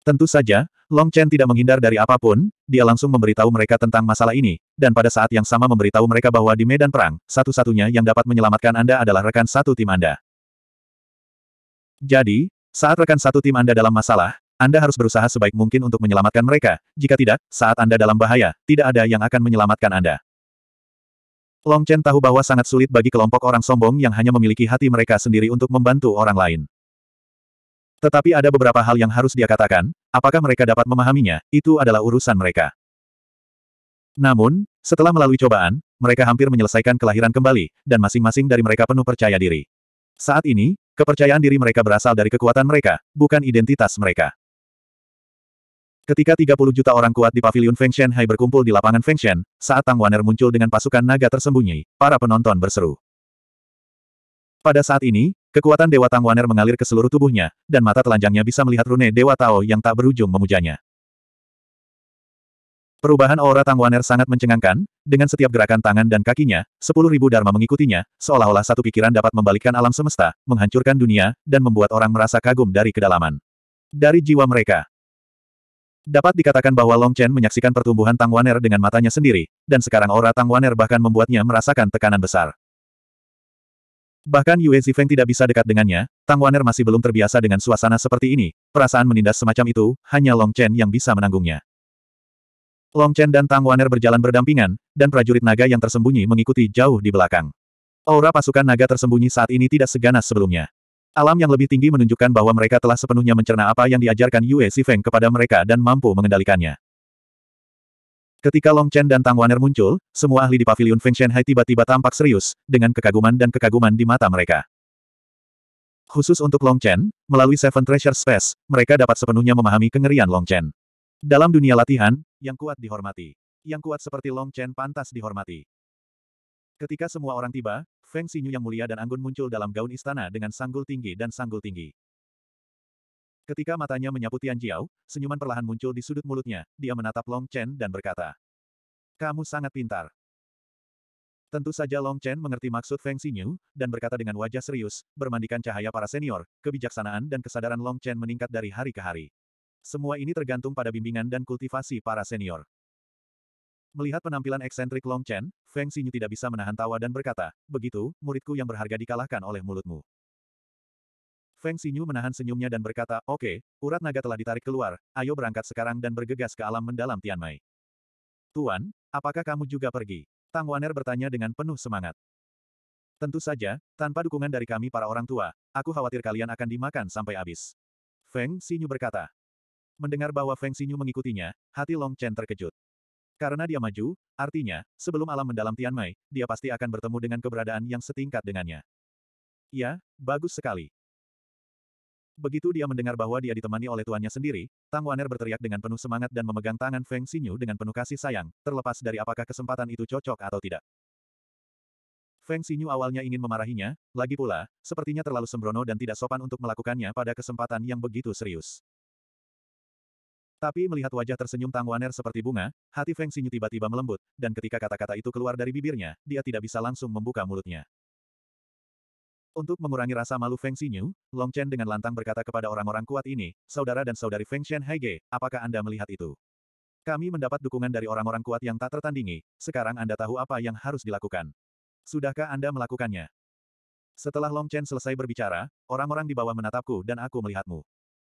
Tentu saja, Long Chen tidak menghindar dari apapun, dia langsung memberitahu mereka tentang masalah ini, dan pada saat yang sama memberitahu mereka bahwa di medan perang, satu-satunya yang dapat menyelamatkan Anda adalah rekan satu tim Anda. Jadi, saat rekan satu tim Anda dalam masalah, Anda harus berusaha sebaik mungkin untuk menyelamatkan mereka, jika tidak, saat Anda dalam bahaya, tidak ada yang akan menyelamatkan Anda. Long Chen tahu bahwa sangat sulit bagi kelompok orang sombong yang hanya memiliki hati mereka sendiri untuk membantu orang lain. Tetapi ada beberapa hal yang harus dia katakan, apakah mereka dapat memahaminya, itu adalah urusan mereka. Namun, setelah melalui cobaan, mereka hampir menyelesaikan kelahiran kembali, dan masing-masing dari mereka penuh percaya diri. Saat ini, kepercayaan diri mereka berasal dari kekuatan mereka, bukan identitas mereka. Ketika 30 juta orang kuat di pavilion Shen Hai berkumpul di lapangan Shen, saat Tang Waner muncul dengan pasukan naga tersembunyi, para penonton berseru. Pada saat ini, Kekuatan Dewa Tang Waner mengalir ke seluruh tubuhnya, dan mata telanjangnya bisa melihat rune Dewa Tao yang tak berujung memujanya. Perubahan aura Tang Waner sangat mencengangkan, dengan setiap gerakan tangan dan kakinya, sepuluh ribu dharma mengikutinya, seolah-olah satu pikiran dapat membalikkan alam semesta, menghancurkan dunia, dan membuat orang merasa kagum dari kedalaman. Dari jiwa mereka. Dapat dikatakan bahwa Long Chen menyaksikan pertumbuhan Tang Waner dengan matanya sendiri, dan sekarang aura Tang Waner bahkan membuatnya merasakan tekanan besar. Bahkan Yue Zifeng tidak bisa dekat dengannya, Tang Waner masih belum terbiasa dengan suasana seperti ini, perasaan menindas semacam itu, hanya Long Chen yang bisa menanggungnya. Long Chen dan Tang Waner berjalan berdampingan, dan prajurit naga yang tersembunyi mengikuti jauh di belakang. Aura pasukan naga tersembunyi saat ini tidak seganas sebelumnya. Alam yang lebih tinggi menunjukkan bahwa mereka telah sepenuhnya mencerna apa yang diajarkan Yue Zifeng kepada mereka dan mampu mengendalikannya. Ketika Long Chen dan Tang Wan'er muncul, semua ahli di pavilion Feng Hai tiba-tiba tampak serius, dengan kekaguman dan kekaguman di mata mereka. Khusus untuk Long Chen, melalui Seven Treasure Space, mereka dapat sepenuhnya memahami kengerian Long Chen. Dalam dunia latihan, yang kuat dihormati. Yang kuat seperti Long Chen pantas dihormati. Ketika semua orang tiba, Feng Xinyu yang mulia dan anggun muncul dalam gaun istana dengan sanggul tinggi dan sanggul tinggi. Ketika matanya menyapu Tian Jiao, senyuman perlahan muncul di sudut mulutnya, dia menatap Long Chen dan berkata, Kamu sangat pintar. Tentu saja Long Chen mengerti maksud Feng Xinyu, dan berkata dengan wajah serius, bermandikan cahaya para senior, kebijaksanaan dan kesadaran Long Chen meningkat dari hari ke hari. Semua ini tergantung pada bimbingan dan kultivasi para senior. Melihat penampilan eksentrik Long Chen, Feng Xinyu tidak bisa menahan tawa dan berkata, begitu, muridku yang berharga dikalahkan oleh mulutmu. Feng Xinyu menahan senyumnya dan berkata, Oke, urat naga telah ditarik keluar, ayo berangkat sekarang dan bergegas ke alam mendalam Tianmai. Tuan, apakah kamu juga pergi? Tang Waner bertanya dengan penuh semangat. Tentu saja, tanpa dukungan dari kami para orang tua, aku khawatir kalian akan dimakan sampai habis. Feng Xinyu berkata. Mendengar bahwa Feng Xinyu mengikutinya, hati Long Chen terkejut. Karena dia maju, artinya, sebelum alam mendalam Tianmai, dia pasti akan bertemu dengan keberadaan yang setingkat dengannya. Ya, bagus sekali. Begitu dia mendengar bahwa dia ditemani oleh tuannya sendiri, Tang Waner berteriak dengan penuh semangat dan memegang tangan Feng Xinyu dengan penuh kasih sayang, terlepas dari apakah kesempatan itu cocok atau tidak. Feng Xinyu awalnya ingin memarahinya, lagi pula, sepertinya terlalu sembrono dan tidak sopan untuk melakukannya pada kesempatan yang begitu serius. Tapi melihat wajah tersenyum Tang Waner seperti bunga, hati Feng Xinyu tiba-tiba melembut, dan ketika kata-kata itu keluar dari bibirnya, dia tidak bisa langsung membuka mulutnya. Untuk mengurangi rasa malu Feng Xinyu, Long Chen dengan lantang berkata kepada orang-orang kuat ini, saudara dan saudari Feng Shen Ge, apakah Anda melihat itu? Kami mendapat dukungan dari orang-orang kuat yang tak tertandingi, sekarang Anda tahu apa yang harus dilakukan. Sudahkah Anda melakukannya? Setelah Long Chen selesai berbicara, orang-orang di bawah menatapku dan aku melihatmu.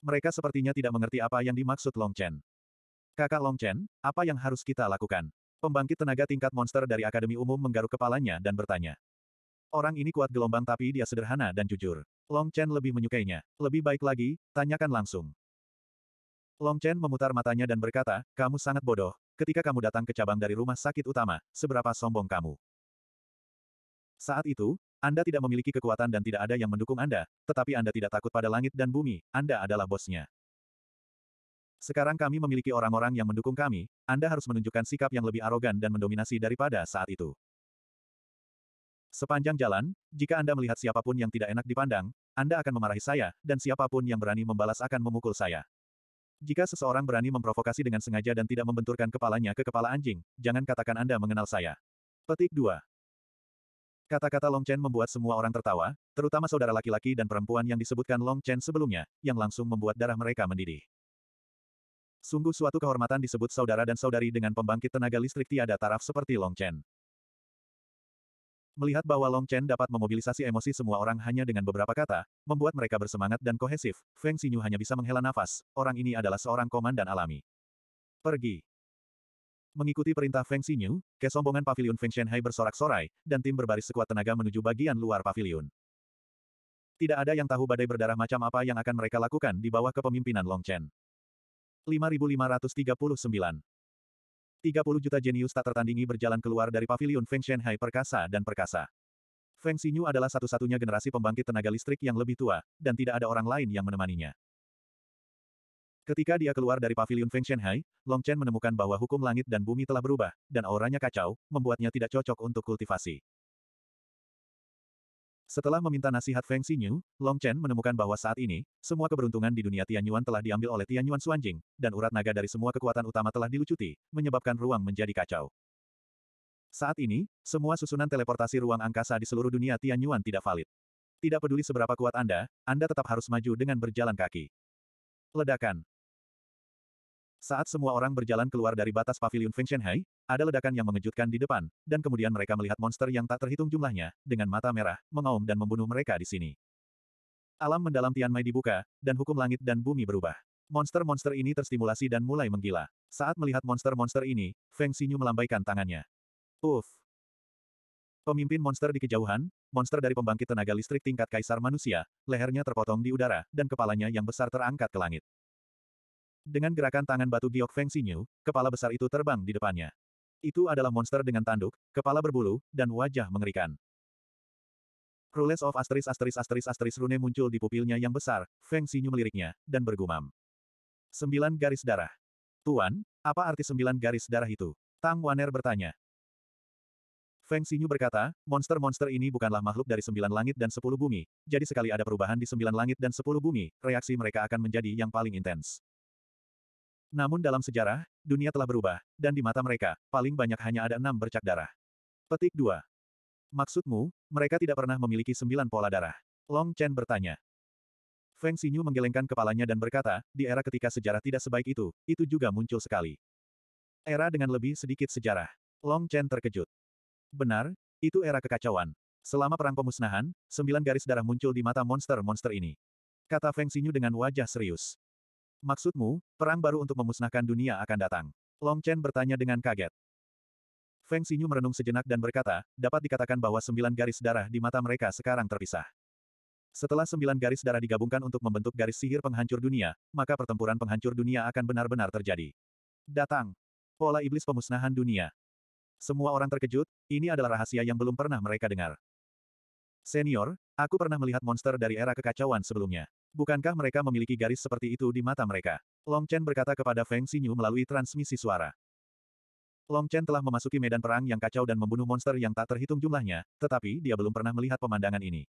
Mereka sepertinya tidak mengerti apa yang dimaksud Long Chen. Kakak Long Chen, apa yang harus kita lakukan? Pembangkit tenaga tingkat monster dari Akademi Umum menggaruk kepalanya dan bertanya. Orang ini kuat gelombang tapi dia sederhana dan jujur. Long Chen lebih menyukainya. Lebih baik lagi, tanyakan langsung. Long Chen memutar matanya dan berkata, kamu sangat bodoh. Ketika kamu datang ke cabang dari rumah sakit utama, seberapa sombong kamu. Saat itu, Anda tidak memiliki kekuatan dan tidak ada yang mendukung Anda, tetapi Anda tidak takut pada langit dan bumi, Anda adalah bosnya. Sekarang kami memiliki orang-orang yang mendukung kami, Anda harus menunjukkan sikap yang lebih arogan dan mendominasi daripada saat itu. Sepanjang jalan, jika Anda melihat siapapun yang tidak enak dipandang, Anda akan memarahi saya, dan siapapun yang berani membalas akan memukul saya. Jika seseorang berani memprovokasi dengan sengaja dan tidak membenturkan kepalanya ke kepala anjing, jangan katakan Anda mengenal saya. Petik 2. Kata-kata Long Chen membuat semua orang tertawa, terutama saudara laki-laki dan perempuan yang disebutkan Long Chen sebelumnya, yang langsung membuat darah mereka mendidih. Sungguh suatu kehormatan disebut saudara dan saudari dengan pembangkit tenaga listrik tiada taraf seperti Long Chen. Melihat bahwa Long Chen dapat memobilisasi emosi semua orang hanya dengan beberapa kata, membuat mereka bersemangat dan kohesif, Feng Xinyu hanya bisa menghela nafas, orang ini adalah seorang komandan alami. Pergi. Mengikuti perintah Feng Xinyu, kesombongan pavilion Feng Shenhai bersorak-sorai, dan tim berbaris sekuat tenaga menuju bagian luar pavilion. Tidak ada yang tahu badai berdarah macam apa yang akan mereka lakukan di bawah kepemimpinan Long Chen. 5539 30 juta jenius tak tertandingi berjalan keluar dari pavilion Feng Shenhai perkasa dan perkasa. Feng Xinyu adalah satu-satunya generasi pembangkit tenaga listrik yang lebih tua, dan tidak ada orang lain yang menemaninya. Ketika dia keluar dari pavilion Feng Shenhai, Long Chen menemukan bahwa hukum langit dan bumi telah berubah, dan auranya kacau, membuatnya tidak cocok untuk kultivasi. Setelah meminta nasihat Feng Xinyu, Long Chen menemukan bahwa saat ini, semua keberuntungan di dunia Tianyuan telah diambil oleh Tianyuan Suanjing, dan urat naga dari semua kekuatan utama telah dilucuti, menyebabkan ruang menjadi kacau. Saat ini, semua susunan teleportasi ruang angkasa di seluruh dunia Tianyuan tidak valid. Tidak peduli seberapa kuat Anda, Anda tetap harus maju dengan berjalan kaki. Ledakan, saat semua orang berjalan keluar dari batas pavilion Feng Shenhai, ada ledakan yang mengejutkan di depan, dan kemudian mereka melihat monster yang tak terhitung jumlahnya, dengan mata merah, mengaum dan membunuh mereka di sini. Alam mendalam Tianmai dibuka, dan hukum langit dan bumi berubah. Monster-monster ini terstimulasi dan mulai menggila. Saat melihat monster-monster ini, Feng Xinyu melambaikan tangannya. Uff! Pemimpin monster di kejauhan, monster dari pembangkit tenaga listrik tingkat kaisar manusia, lehernya terpotong di udara, dan kepalanya yang besar terangkat ke langit. Dengan gerakan tangan batu giok Feng Xinyu, kepala besar itu terbang di depannya. Itu adalah monster dengan tanduk, kepala berbulu, dan wajah mengerikan. Rules of asterisk asterisk asterisk asterisk rune muncul di pupilnya yang besar, Feng Xinyu meliriknya, dan bergumam. Sembilan garis darah. Tuan, apa arti sembilan garis darah itu? Tang Waner bertanya. Feng Xinyu berkata, monster-monster ini bukanlah makhluk dari sembilan langit dan sepuluh bumi, jadi sekali ada perubahan di sembilan langit dan sepuluh bumi, reaksi mereka akan menjadi yang paling intens. Namun dalam sejarah, dunia telah berubah, dan di mata mereka, paling banyak hanya ada enam bercak darah. Petik 2. Maksudmu, mereka tidak pernah memiliki sembilan pola darah? Long Chen bertanya. Feng Xinyu menggelengkan kepalanya dan berkata, di era ketika sejarah tidak sebaik itu, itu juga muncul sekali. Era dengan lebih sedikit sejarah. Long Chen terkejut. Benar, itu era kekacauan. Selama perang pemusnahan, sembilan garis darah muncul di mata monster-monster ini. Kata Feng Xinyu dengan wajah serius. Maksudmu, perang baru untuk memusnahkan dunia akan datang? Long Chen bertanya dengan kaget. Feng Xinyu merenung sejenak dan berkata, dapat dikatakan bahwa sembilan garis darah di mata mereka sekarang terpisah. Setelah sembilan garis darah digabungkan untuk membentuk garis sihir penghancur dunia, maka pertempuran penghancur dunia akan benar-benar terjadi. Datang. Pola iblis pemusnahan dunia. Semua orang terkejut, ini adalah rahasia yang belum pernah mereka dengar. Senior, aku pernah melihat monster dari era kekacauan sebelumnya. Bukankah mereka memiliki garis seperti itu di mata mereka? Long Chen berkata kepada Feng Xinyu melalui transmisi suara. Long Chen telah memasuki medan perang yang kacau dan membunuh monster yang tak terhitung jumlahnya, tetapi dia belum pernah melihat pemandangan ini.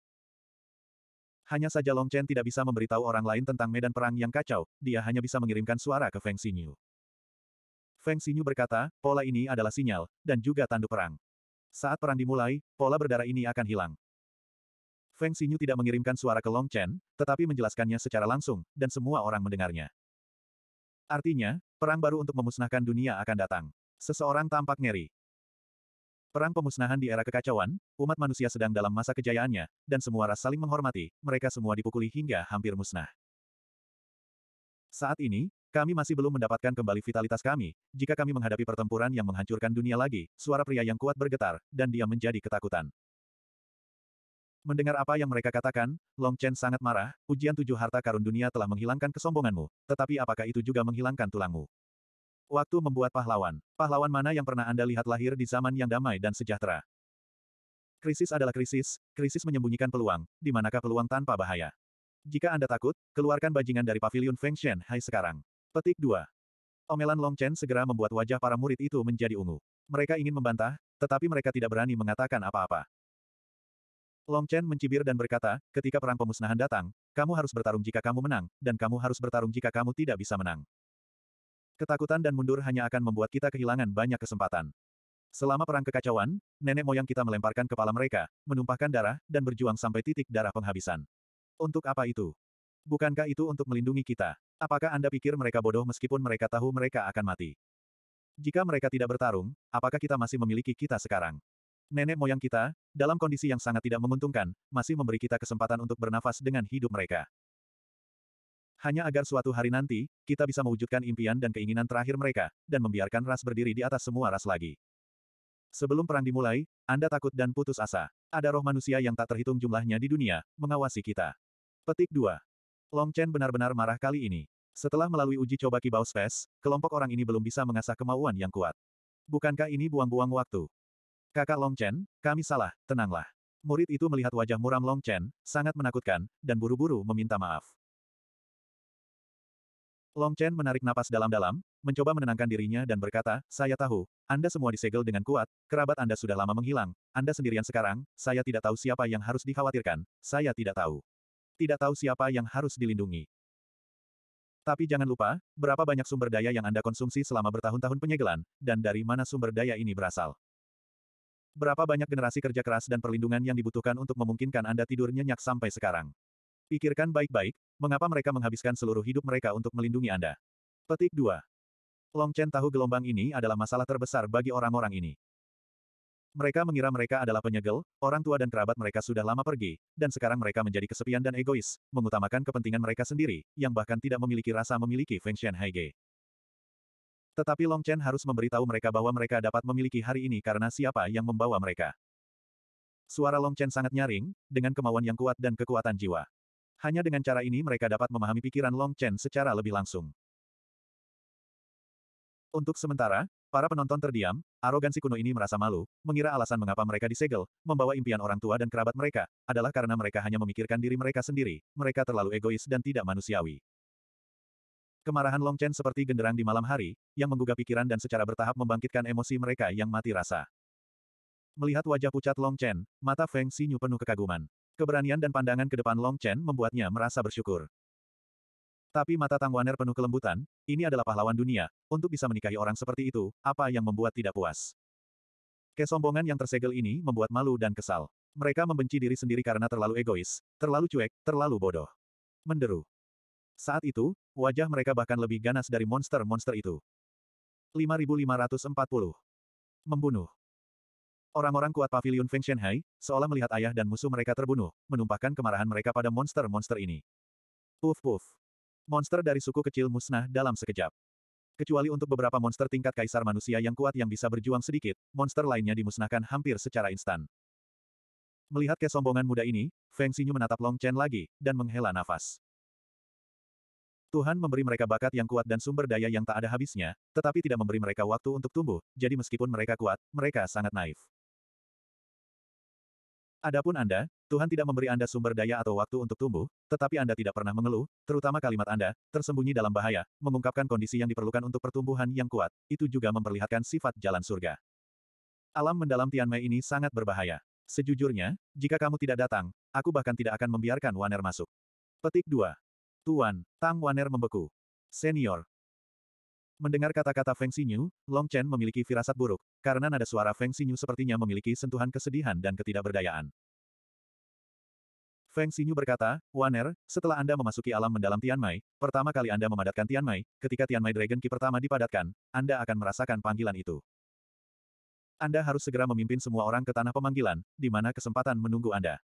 Hanya saja Long Chen tidak bisa memberitahu orang lain tentang medan perang yang kacau, dia hanya bisa mengirimkan suara ke Feng Xinyu. Feng Xinyu berkata, pola ini adalah sinyal, dan juga tanduk perang. Saat perang dimulai, pola berdarah ini akan hilang. Feng Xinyu tidak mengirimkan suara ke Long Chen, tetapi menjelaskannya secara langsung, dan semua orang mendengarnya. Artinya, perang baru untuk memusnahkan dunia akan datang. Seseorang tampak ngeri. Perang pemusnahan di era kekacauan, umat manusia sedang dalam masa kejayaannya, dan semua ras saling menghormati, mereka semua dipukuli hingga hampir musnah. Saat ini, kami masih belum mendapatkan kembali vitalitas kami, jika kami menghadapi pertempuran yang menghancurkan dunia lagi, suara pria yang kuat bergetar, dan dia menjadi ketakutan. Mendengar apa yang mereka katakan, Long Chen sangat marah, ujian tujuh harta karun dunia telah menghilangkan kesombonganmu, tetapi apakah itu juga menghilangkan tulangmu? Waktu membuat pahlawan. Pahlawan mana yang pernah Anda lihat lahir di zaman yang damai dan sejahtera? Krisis adalah krisis, krisis menyembunyikan peluang, di manakah peluang tanpa bahaya? Jika Anda takut, keluarkan bajingan dari pavilion Feng Shen Hai sekarang. Petik 2. Omelan Long Chen segera membuat wajah para murid itu menjadi ungu. Mereka ingin membantah, tetapi mereka tidak berani mengatakan apa-apa. Long Chen mencibir dan berkata, ketika perang pemusnahan datang, kamu harus bertarung jika kamu menang, dan kamu harus bertarung jika kamu tidak bisa menang. Ketakutan dan mundur hanya akan membuat kita kehilangan banyak kesempatan. Selama perang kekacauan, nenek moyang kita melemparkan kepala mereka, menumpahkan darah, dan berjuang sampai titik darah penghabisan. Untuk apa itu? Bukankah itu untuk melindungi kita? Apakah Anda pikir mereka bodoh meskipun mereka tahu mereka akan mati? Jika mereka tidak bertarung, apakah kita masih memiliki kita sekarang? Nenek moyang kita, dalam kondisi yang sangat tidak menguntungkan, masih memberi kita kesempatan untuk bernafas dengan hidup mereka. Hanya agar suatu hari nanti, kita bisa mewujudkan impian dan keinginan terakhir mereka, dan membiarkan ras berdiri di atas semua ras lagi. Sebelum perang dimulai, Anda takut dan putus asa. Ada roh manusia yang tak terhitung jumlahnya di dunia, mengawasi kita. Petik 2. Long Chen benar-benar marah kali ini. Setelah melalui uji coba kibau space, kelompok orang ini belum bisa mengasah kemauan yang kuat. Bukankah ini buang-buang waktu? Kakak Long Chen, kami salah, tenanglah. Murid itu melihat wajah muram Long Chen, sangat menakutkan, dan buru-buru meminta maaf. Long Chen menarik napas dalam-dalam, mencoba menenangkan dirinya dan berkata, saya tahu, Anda semua disegel dengan kuat, kerabat Anda sudah lama menghilang, Anda sendirian sekarang, saya tidak tahu siapa yang harus dikhawatirkan, saya tidak tahu. Tidak tahu siapa yang harus dilindungi. Tapi jangan lupa, berapa banyak sumber daya yang Anda konsumsi selama bertahun-tahun penyegelan, dan dari mana sumber daya ini berasal. Berapa banyak generasi kerja keras dan perlindungan yang dibutuhkan untuk memungkinkan Anda tidur nyenyak sampai sekarang? Pikirkan baik-baik, mengapa mereka menghabiskan seluruh hidup mereka untuk melindungi Anda. Petik 2. Longchen tahu gelombang ini adalah masalah terbesar bagi orang-orang ini. Mereka mengira mereka adalah penyegel, orang tua dan kerabat mereka sudah lama pergi, dan sekarang mereka menjadi kesepian dan egois, mengutamakan kepentingan mereka sendiri, yang bahkan tidak memiliki rasa memiliki Feng Hai Ge. Tetapi Long Chen harus memberitahu mereka bahwa mereka dapat memiliki hari ini karena siapa yang membawa mereka. Suara Long Chen sangat nyaring, dengan kemauan yang kuat dan kekuatan jiwa. Hanya dengan cara ini mereka dapat memahami pikiran Long Chen secara lebih langsung. Untuk sementara, para penonton terdiam, arogansi kuno ini merasa malu, mengira alasan mengapa mereka disegel, membawa impian orang tua dan kerabat mereka, adalah karena mereka hanya memikirkan diri mereka sendiri, mereka terlalu egois dan tidak manusiawi. Kemarahan Long Chen seperti genderang di malam hari, yang menggugah pikiran dan secara bertahap membangkitkan emosi mereka yang mati rasa. Melihat wajah pucat Long Chen, mata Feng Xinyu penuh kekaguman. Keberanian dan pandangan ke depan Long Chen membuatnya merasa bersyukur. Tapi mata Tang Waner penuh kelembutan, ini adalah pahlawan dunia, untuk bisa menikahi orang seperti itu, apa yang membuat tidak puas? Kesombongan yang tersegel ini membuat malu dan kesal. Mereka membenci diri sendiri karena terlalu egois, terlalu cuek, terlalu bodoh. Menderu. Saat itu, Wajah mereka bahkan lebih ganas dari monster-monster itu. 5540. Membunuh. Orang-orang kuat pavilion Feng Shenhai, seolah melihat ayah dan musuh mereka terbunuh, menumpahkan kemarahan mereka pada monster-monster ini. Puf puf. Monster dari suku kecil musnah dalam sekejap. Kecuali untuk beberapa monster tingkat kaisar manusia yang kuat yang bisa berjuang sedikit, monster lainnya dimusnahkan hampir secara instan. Melihat kesombongan muda ini, Feng Xinyu menatap Long Chen lagi, dan menghela nafas. Tuhan memberi mereka bakat yang kuat dan sumber daya yang tak ada habisnya, tetapi tidak memberi mereka waktu untuk tumbuh, jadi meskipun mereka kuat, mereka sangat naif. Adapun Anda, Tuhan tidak memberi Anda sumber daya atau waktu untuk tumbuh, tetapi Anda tidak pernah mengeluh, terutama kalimat Anda, tersembunyi dalam bahaya, mengungkapkan kondisi yang diperlukan untuk pertumbuhan yang kuat, itu juga memperlihatkan sifat jalan surga. Alam mendalam Tianmei ini sangat berbahaya. Sejujurnya, jika kamu tidak datang, aku bahkan tidak akan membiarkan Waner masuk. Petik 2. Tuan, Tang Waner membeku. Senior. Mendengar kata-kata Feng Xinyu, Long Chen memiliki firasat buruk, karena nada suara Feng Xinyu sepertinya memiliki sentuhan kesedihan dan ketidakberdayaan. Feng Xinyu berkata, Waner, setelah Anda memasuki alam mendalam Tianmai, pertama kali Anda memadatkan Tianmai, ketika Tianmai Dragon Ki pertama dipadatkan, Anda akan merasakan panggilan itu. Anda harus segera memimpin semua orang ke tanah pemanggilan, di mana kesempatan menunggu Anda.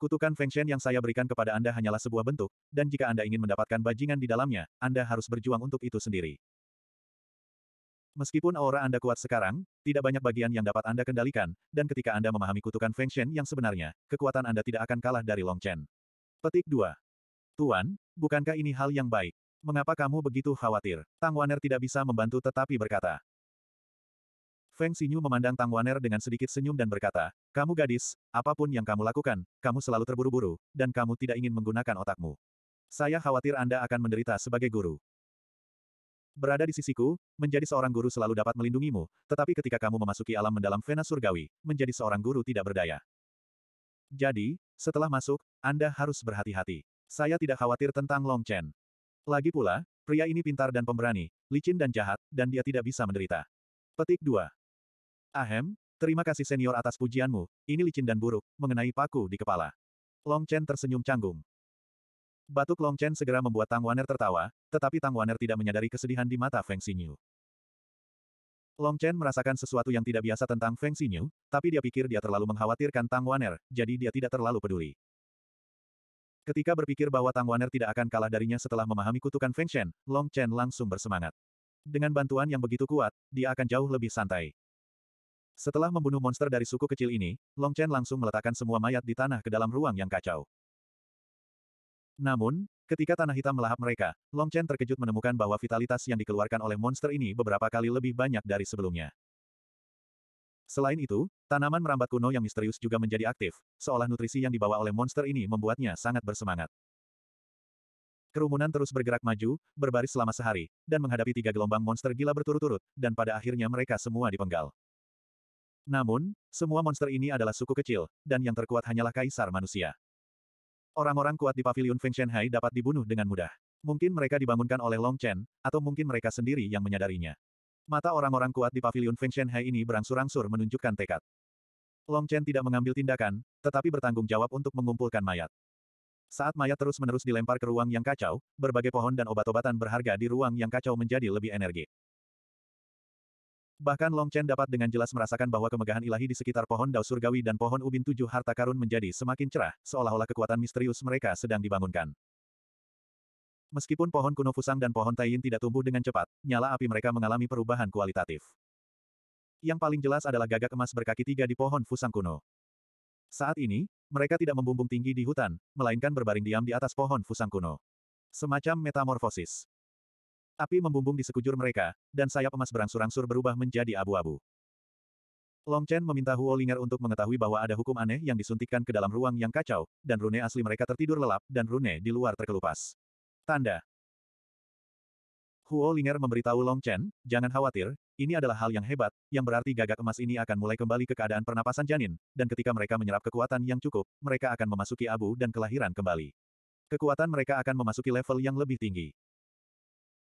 Kutukan Feng Shen yang saya berikan kepada Anda hanyalah sebuah bentuk, dan jika Anda ingin mendapatkan bajingan di dalamnya, Anda harus berjuang untuk itu sendiri. Meskipun aura Anda kuat sekarang, tidak banyak bagian yang dapat Anda kendalikan, dan ketika Anda memahami kutukan Feng Shen yang sebenarnya, kekuatan Anda tidak akan kalah dari Long Chen. Petik 2. Tuan, bukankah ini hal yang baik? Mengapa kamu begitu khawatir? Tang Waner tidak bisa membantu tetapi berkata, Feng Xinyu memandang Tang Waner dengan sedikit senyum dan berkata, Kamu gadis, apapun yang kamu lakukan, kamu selalu terburu-buru, dan kamu tidak ingin menggunakan otakmu. Saya khawatir Anda akan menderita sebagai guru. Berada di sisiku, menjadi seorang guru selalu dapat melindungimu, tetapi ketika kamu memasuki alam mendalam Vena Surgawi, menjadi seorang guru tidak berdaya. Jadi, setelah masuk, Anda harus berhati-hati. Saya tidak khawatir tentang Long Chen. Lagi pula, pria ini pintar dan pemberani, licin dan jahat, dan dia tidak bisa menderita. Petik 2. Ahem, terima kasih senior atas pujianmu, ini licin dan buruk, mengenai paku di kepala. Long Chen tersenyum canggung. Batuk Long Chen segera membuat Tang Waner tertawa, tetapi Tang Waner tidak menyadari kesedihan di mata Feng Xinyu. Long Chen merasakan sesuatu yang tidak biasa tentang Feng Xinyu, tapi dia pikir dia terlalu mengkhawatirkan Tang Waner, jadi dia tidak terlalu peduli. Ketika berpikir bahwa Tang Waner tidak akan kalah darinya setelah memahami kutukan Feng Chen, Long Chen langsung bersemangat. Dengan bantuan yang begitu kuat, dia akan jauh lebih santai. Setelah membunuh monster dari suku kecil ini, Long Chen langsung meletakkan semua mayat di tanah ke dalam ruang yang kacau. Namun, ketika tanah hitam melahap mereka, Long Chen terkejut menemukan bahwa vitalitas yang dikeluarkan oleh monster ini beberapa kali lebih banyak dari sebelumnya. Selain itu, tanaman merambat kuno yang misterius juga menjadi aktif, seolah nutrisi yang dibawa oleh monster ini membuatnya sangat bersemangat. Kerumunan terus bergerak maju, berbaris selama sehari, dan menghadapi tiga gelombang monster gila berturut-turut, dan pada akhirnya mereka semua dipenggal. Namun, semua monster ini adalah suku kecil, dan yang terkuat hanyalah kaisar manusia. Orang-orang kuat di pavilion Feng Shenhai dapat dibunuh dengan mudah. Mungkin mereka dibangunkan oleh Long Chen, atau mungkin mereka sendiri yang menyadarinya. Mata orang-orang kuat di pavilion Feng Shenhai ini berangsur-angsur menunjukkan tekad. Long Chen tidak mengambil tindakan, tetapi bertanggung jawab untuk mengumpulkan mayat. Saat mayat terus-menerus dilempar ke ruang yang kacau, berbagai pohon dan obat-obatan berharga di ruang yang kacau menjadi lebih energi. Bahkan Long Chen dapat dengan jelas merasakan bahwa kemegahan ilahi di sekitar pohon dao surgawi dan pohon ubin tujuh harta karun menjadi semakin cerah, seolah-olah kekuatan misterius mereka sedang dibangunkan. Meskipun pohon kuno Fusang dan pohon Taiyin tidak tumbuh dengan cepat, nyala api mereka mengalami perubahan kualitatif. Yang paling jelas adalah gagak emas berkaki tiga di pohon Fusang kuno. Saat ini, mereka tidak membumbung tinggi di hutan, melainkan berbaring diam di atas pohon Fusang kuno. Semacam metamorfosis. Api membumbung di sekujur mereka, dan sayap emas berangsur-angsur berubah menjadi abu-abu. Long Chen meminta Huo Linger untuk mengetahui bahwa ada hukum aneh yang disuntikkan ke dalam ruang yang kacau, dan rune asli mereka tertidur lelap, dan rune di luar terkelupas. Tanda. Huo Linger memberitahu Long Chen, jangan khawatir, ini adalah hal yang hebat, yang berarti gagak emas ini akan mulai kembali ke keadaan pernapasan janin, dan ketika mereka menyerap kekuatan yang cukup, mereka akan memasuki abu dan kelahiran kembali. Kekuatan mereka akan memasuki level yang lebih tinggi.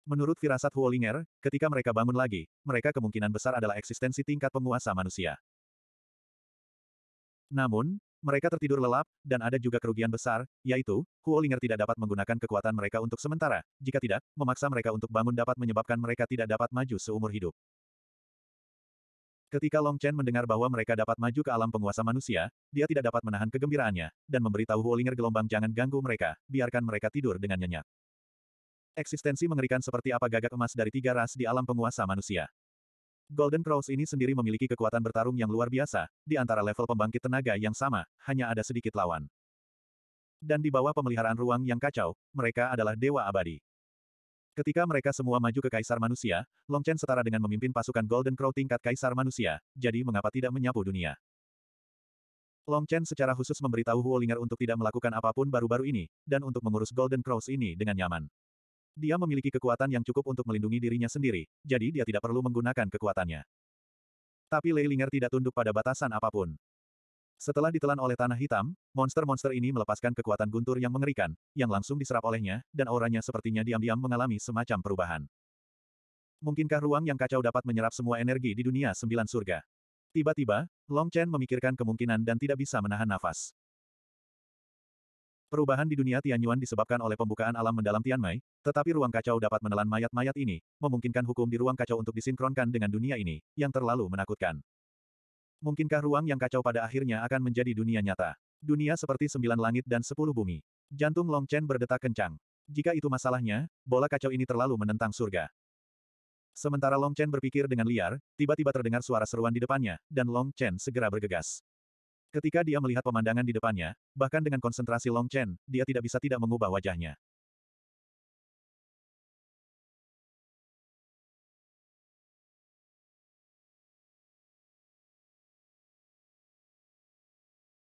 Menurut firasat Huolinger, ketika mereka bangun lagi, mereka kemungkinan besar adalah eksistensi tingkat penguasa manusia. Namun, mereka tertidur lelap, dan ada juga kerugian besar, yaitu, Huolinger tidak dapat menggunakan kekuatan mereka untuk sementara, jika tidak, memaksa mereka untuk bangun dapat menyebabkan mereka tidak dapat maju seumur hidup. Ketika Long Chen mendengar bahwa mereka dapat maju ke alam penguasa manusia, dia tidak dapat menahan kegembiraannya, dan memberitahu Huolinger gelombang jangan ganggu mereka, biarkan mereka tidur dengan nyenyak. Eksistensi mengerikan seperti apa gagak emas dari tiga ras di alam penguasa manusia. Golden Crows ini sendiri memiliki kekuatan bertarung yang luar biasa, di antara level pembangkit tenaga yang sama, hanya ada sedikit lawan. Dan di bawah pemeliharaan ruang yang kacau, mereka adalah dewa abadi. Ketika mereka semua maju ke Kaisar Manusia, Long Chen setara dengan memimpin pasukan Golden Crow tingkat Kaisar Manusia, jadi mengapa tidak menyapu dunia? Long Chen secara khusus memberitahu Huolinger untuk tidak melakukan apapun baru-baru ini, dan untuk mengurus Golden Crows ini dengan nyaman. Dia memiliki kekuatan yang cukup untuk melindungi dirinya sendiri, jadi dia tidak perlu menggunakan kekuatannya. Tapi Lei Linger tidak tunduk pada batasan apapun. Setelah ditelan oleh tanah hitam, monster-monster ini melepaskan kekuatan guntur yang mengerikan, yang langsung diserap olehnya, dan auranya sepertinya diam-diam mengalami semacam perubahan. Mungkinkah ruang yang kacau dapat menyerap semua energi di dunia sembilan surga? Tiba-tiba, Long Chen memikirkan kemungkinan dan tidak bisa menahan nafas. Perubahan di dunia Tianyuan disebabkan oleh pembukaan alam mendalam Tianmai, tetapi ruang kacau dapat menelan mayat-mayat ini, memungkinkan hukum di ruang kacau untuk disinkronkan dengan dunia ini, yang terlalu menakutkan. Mungkinkah ruang yang kacau pada akhirnya akan menjadi dunia nyata? Dunia seperti sembilan langit dan sepuluh bumi. Jantung Long Chen berdetak kencang. Jika itu masalahnya, bola kacau ini terlalu menentang surga. Sementara Long Chen berpikir dengan liar, tiba-tiba terdengar suara seruan di depannya, dan Long Chen segera bergegas. Ketika dia melihat pemandangan di depannya, bahkan dengan konsentrasi Long Chen, dia tidak bisa tidak mengubah wajahnya.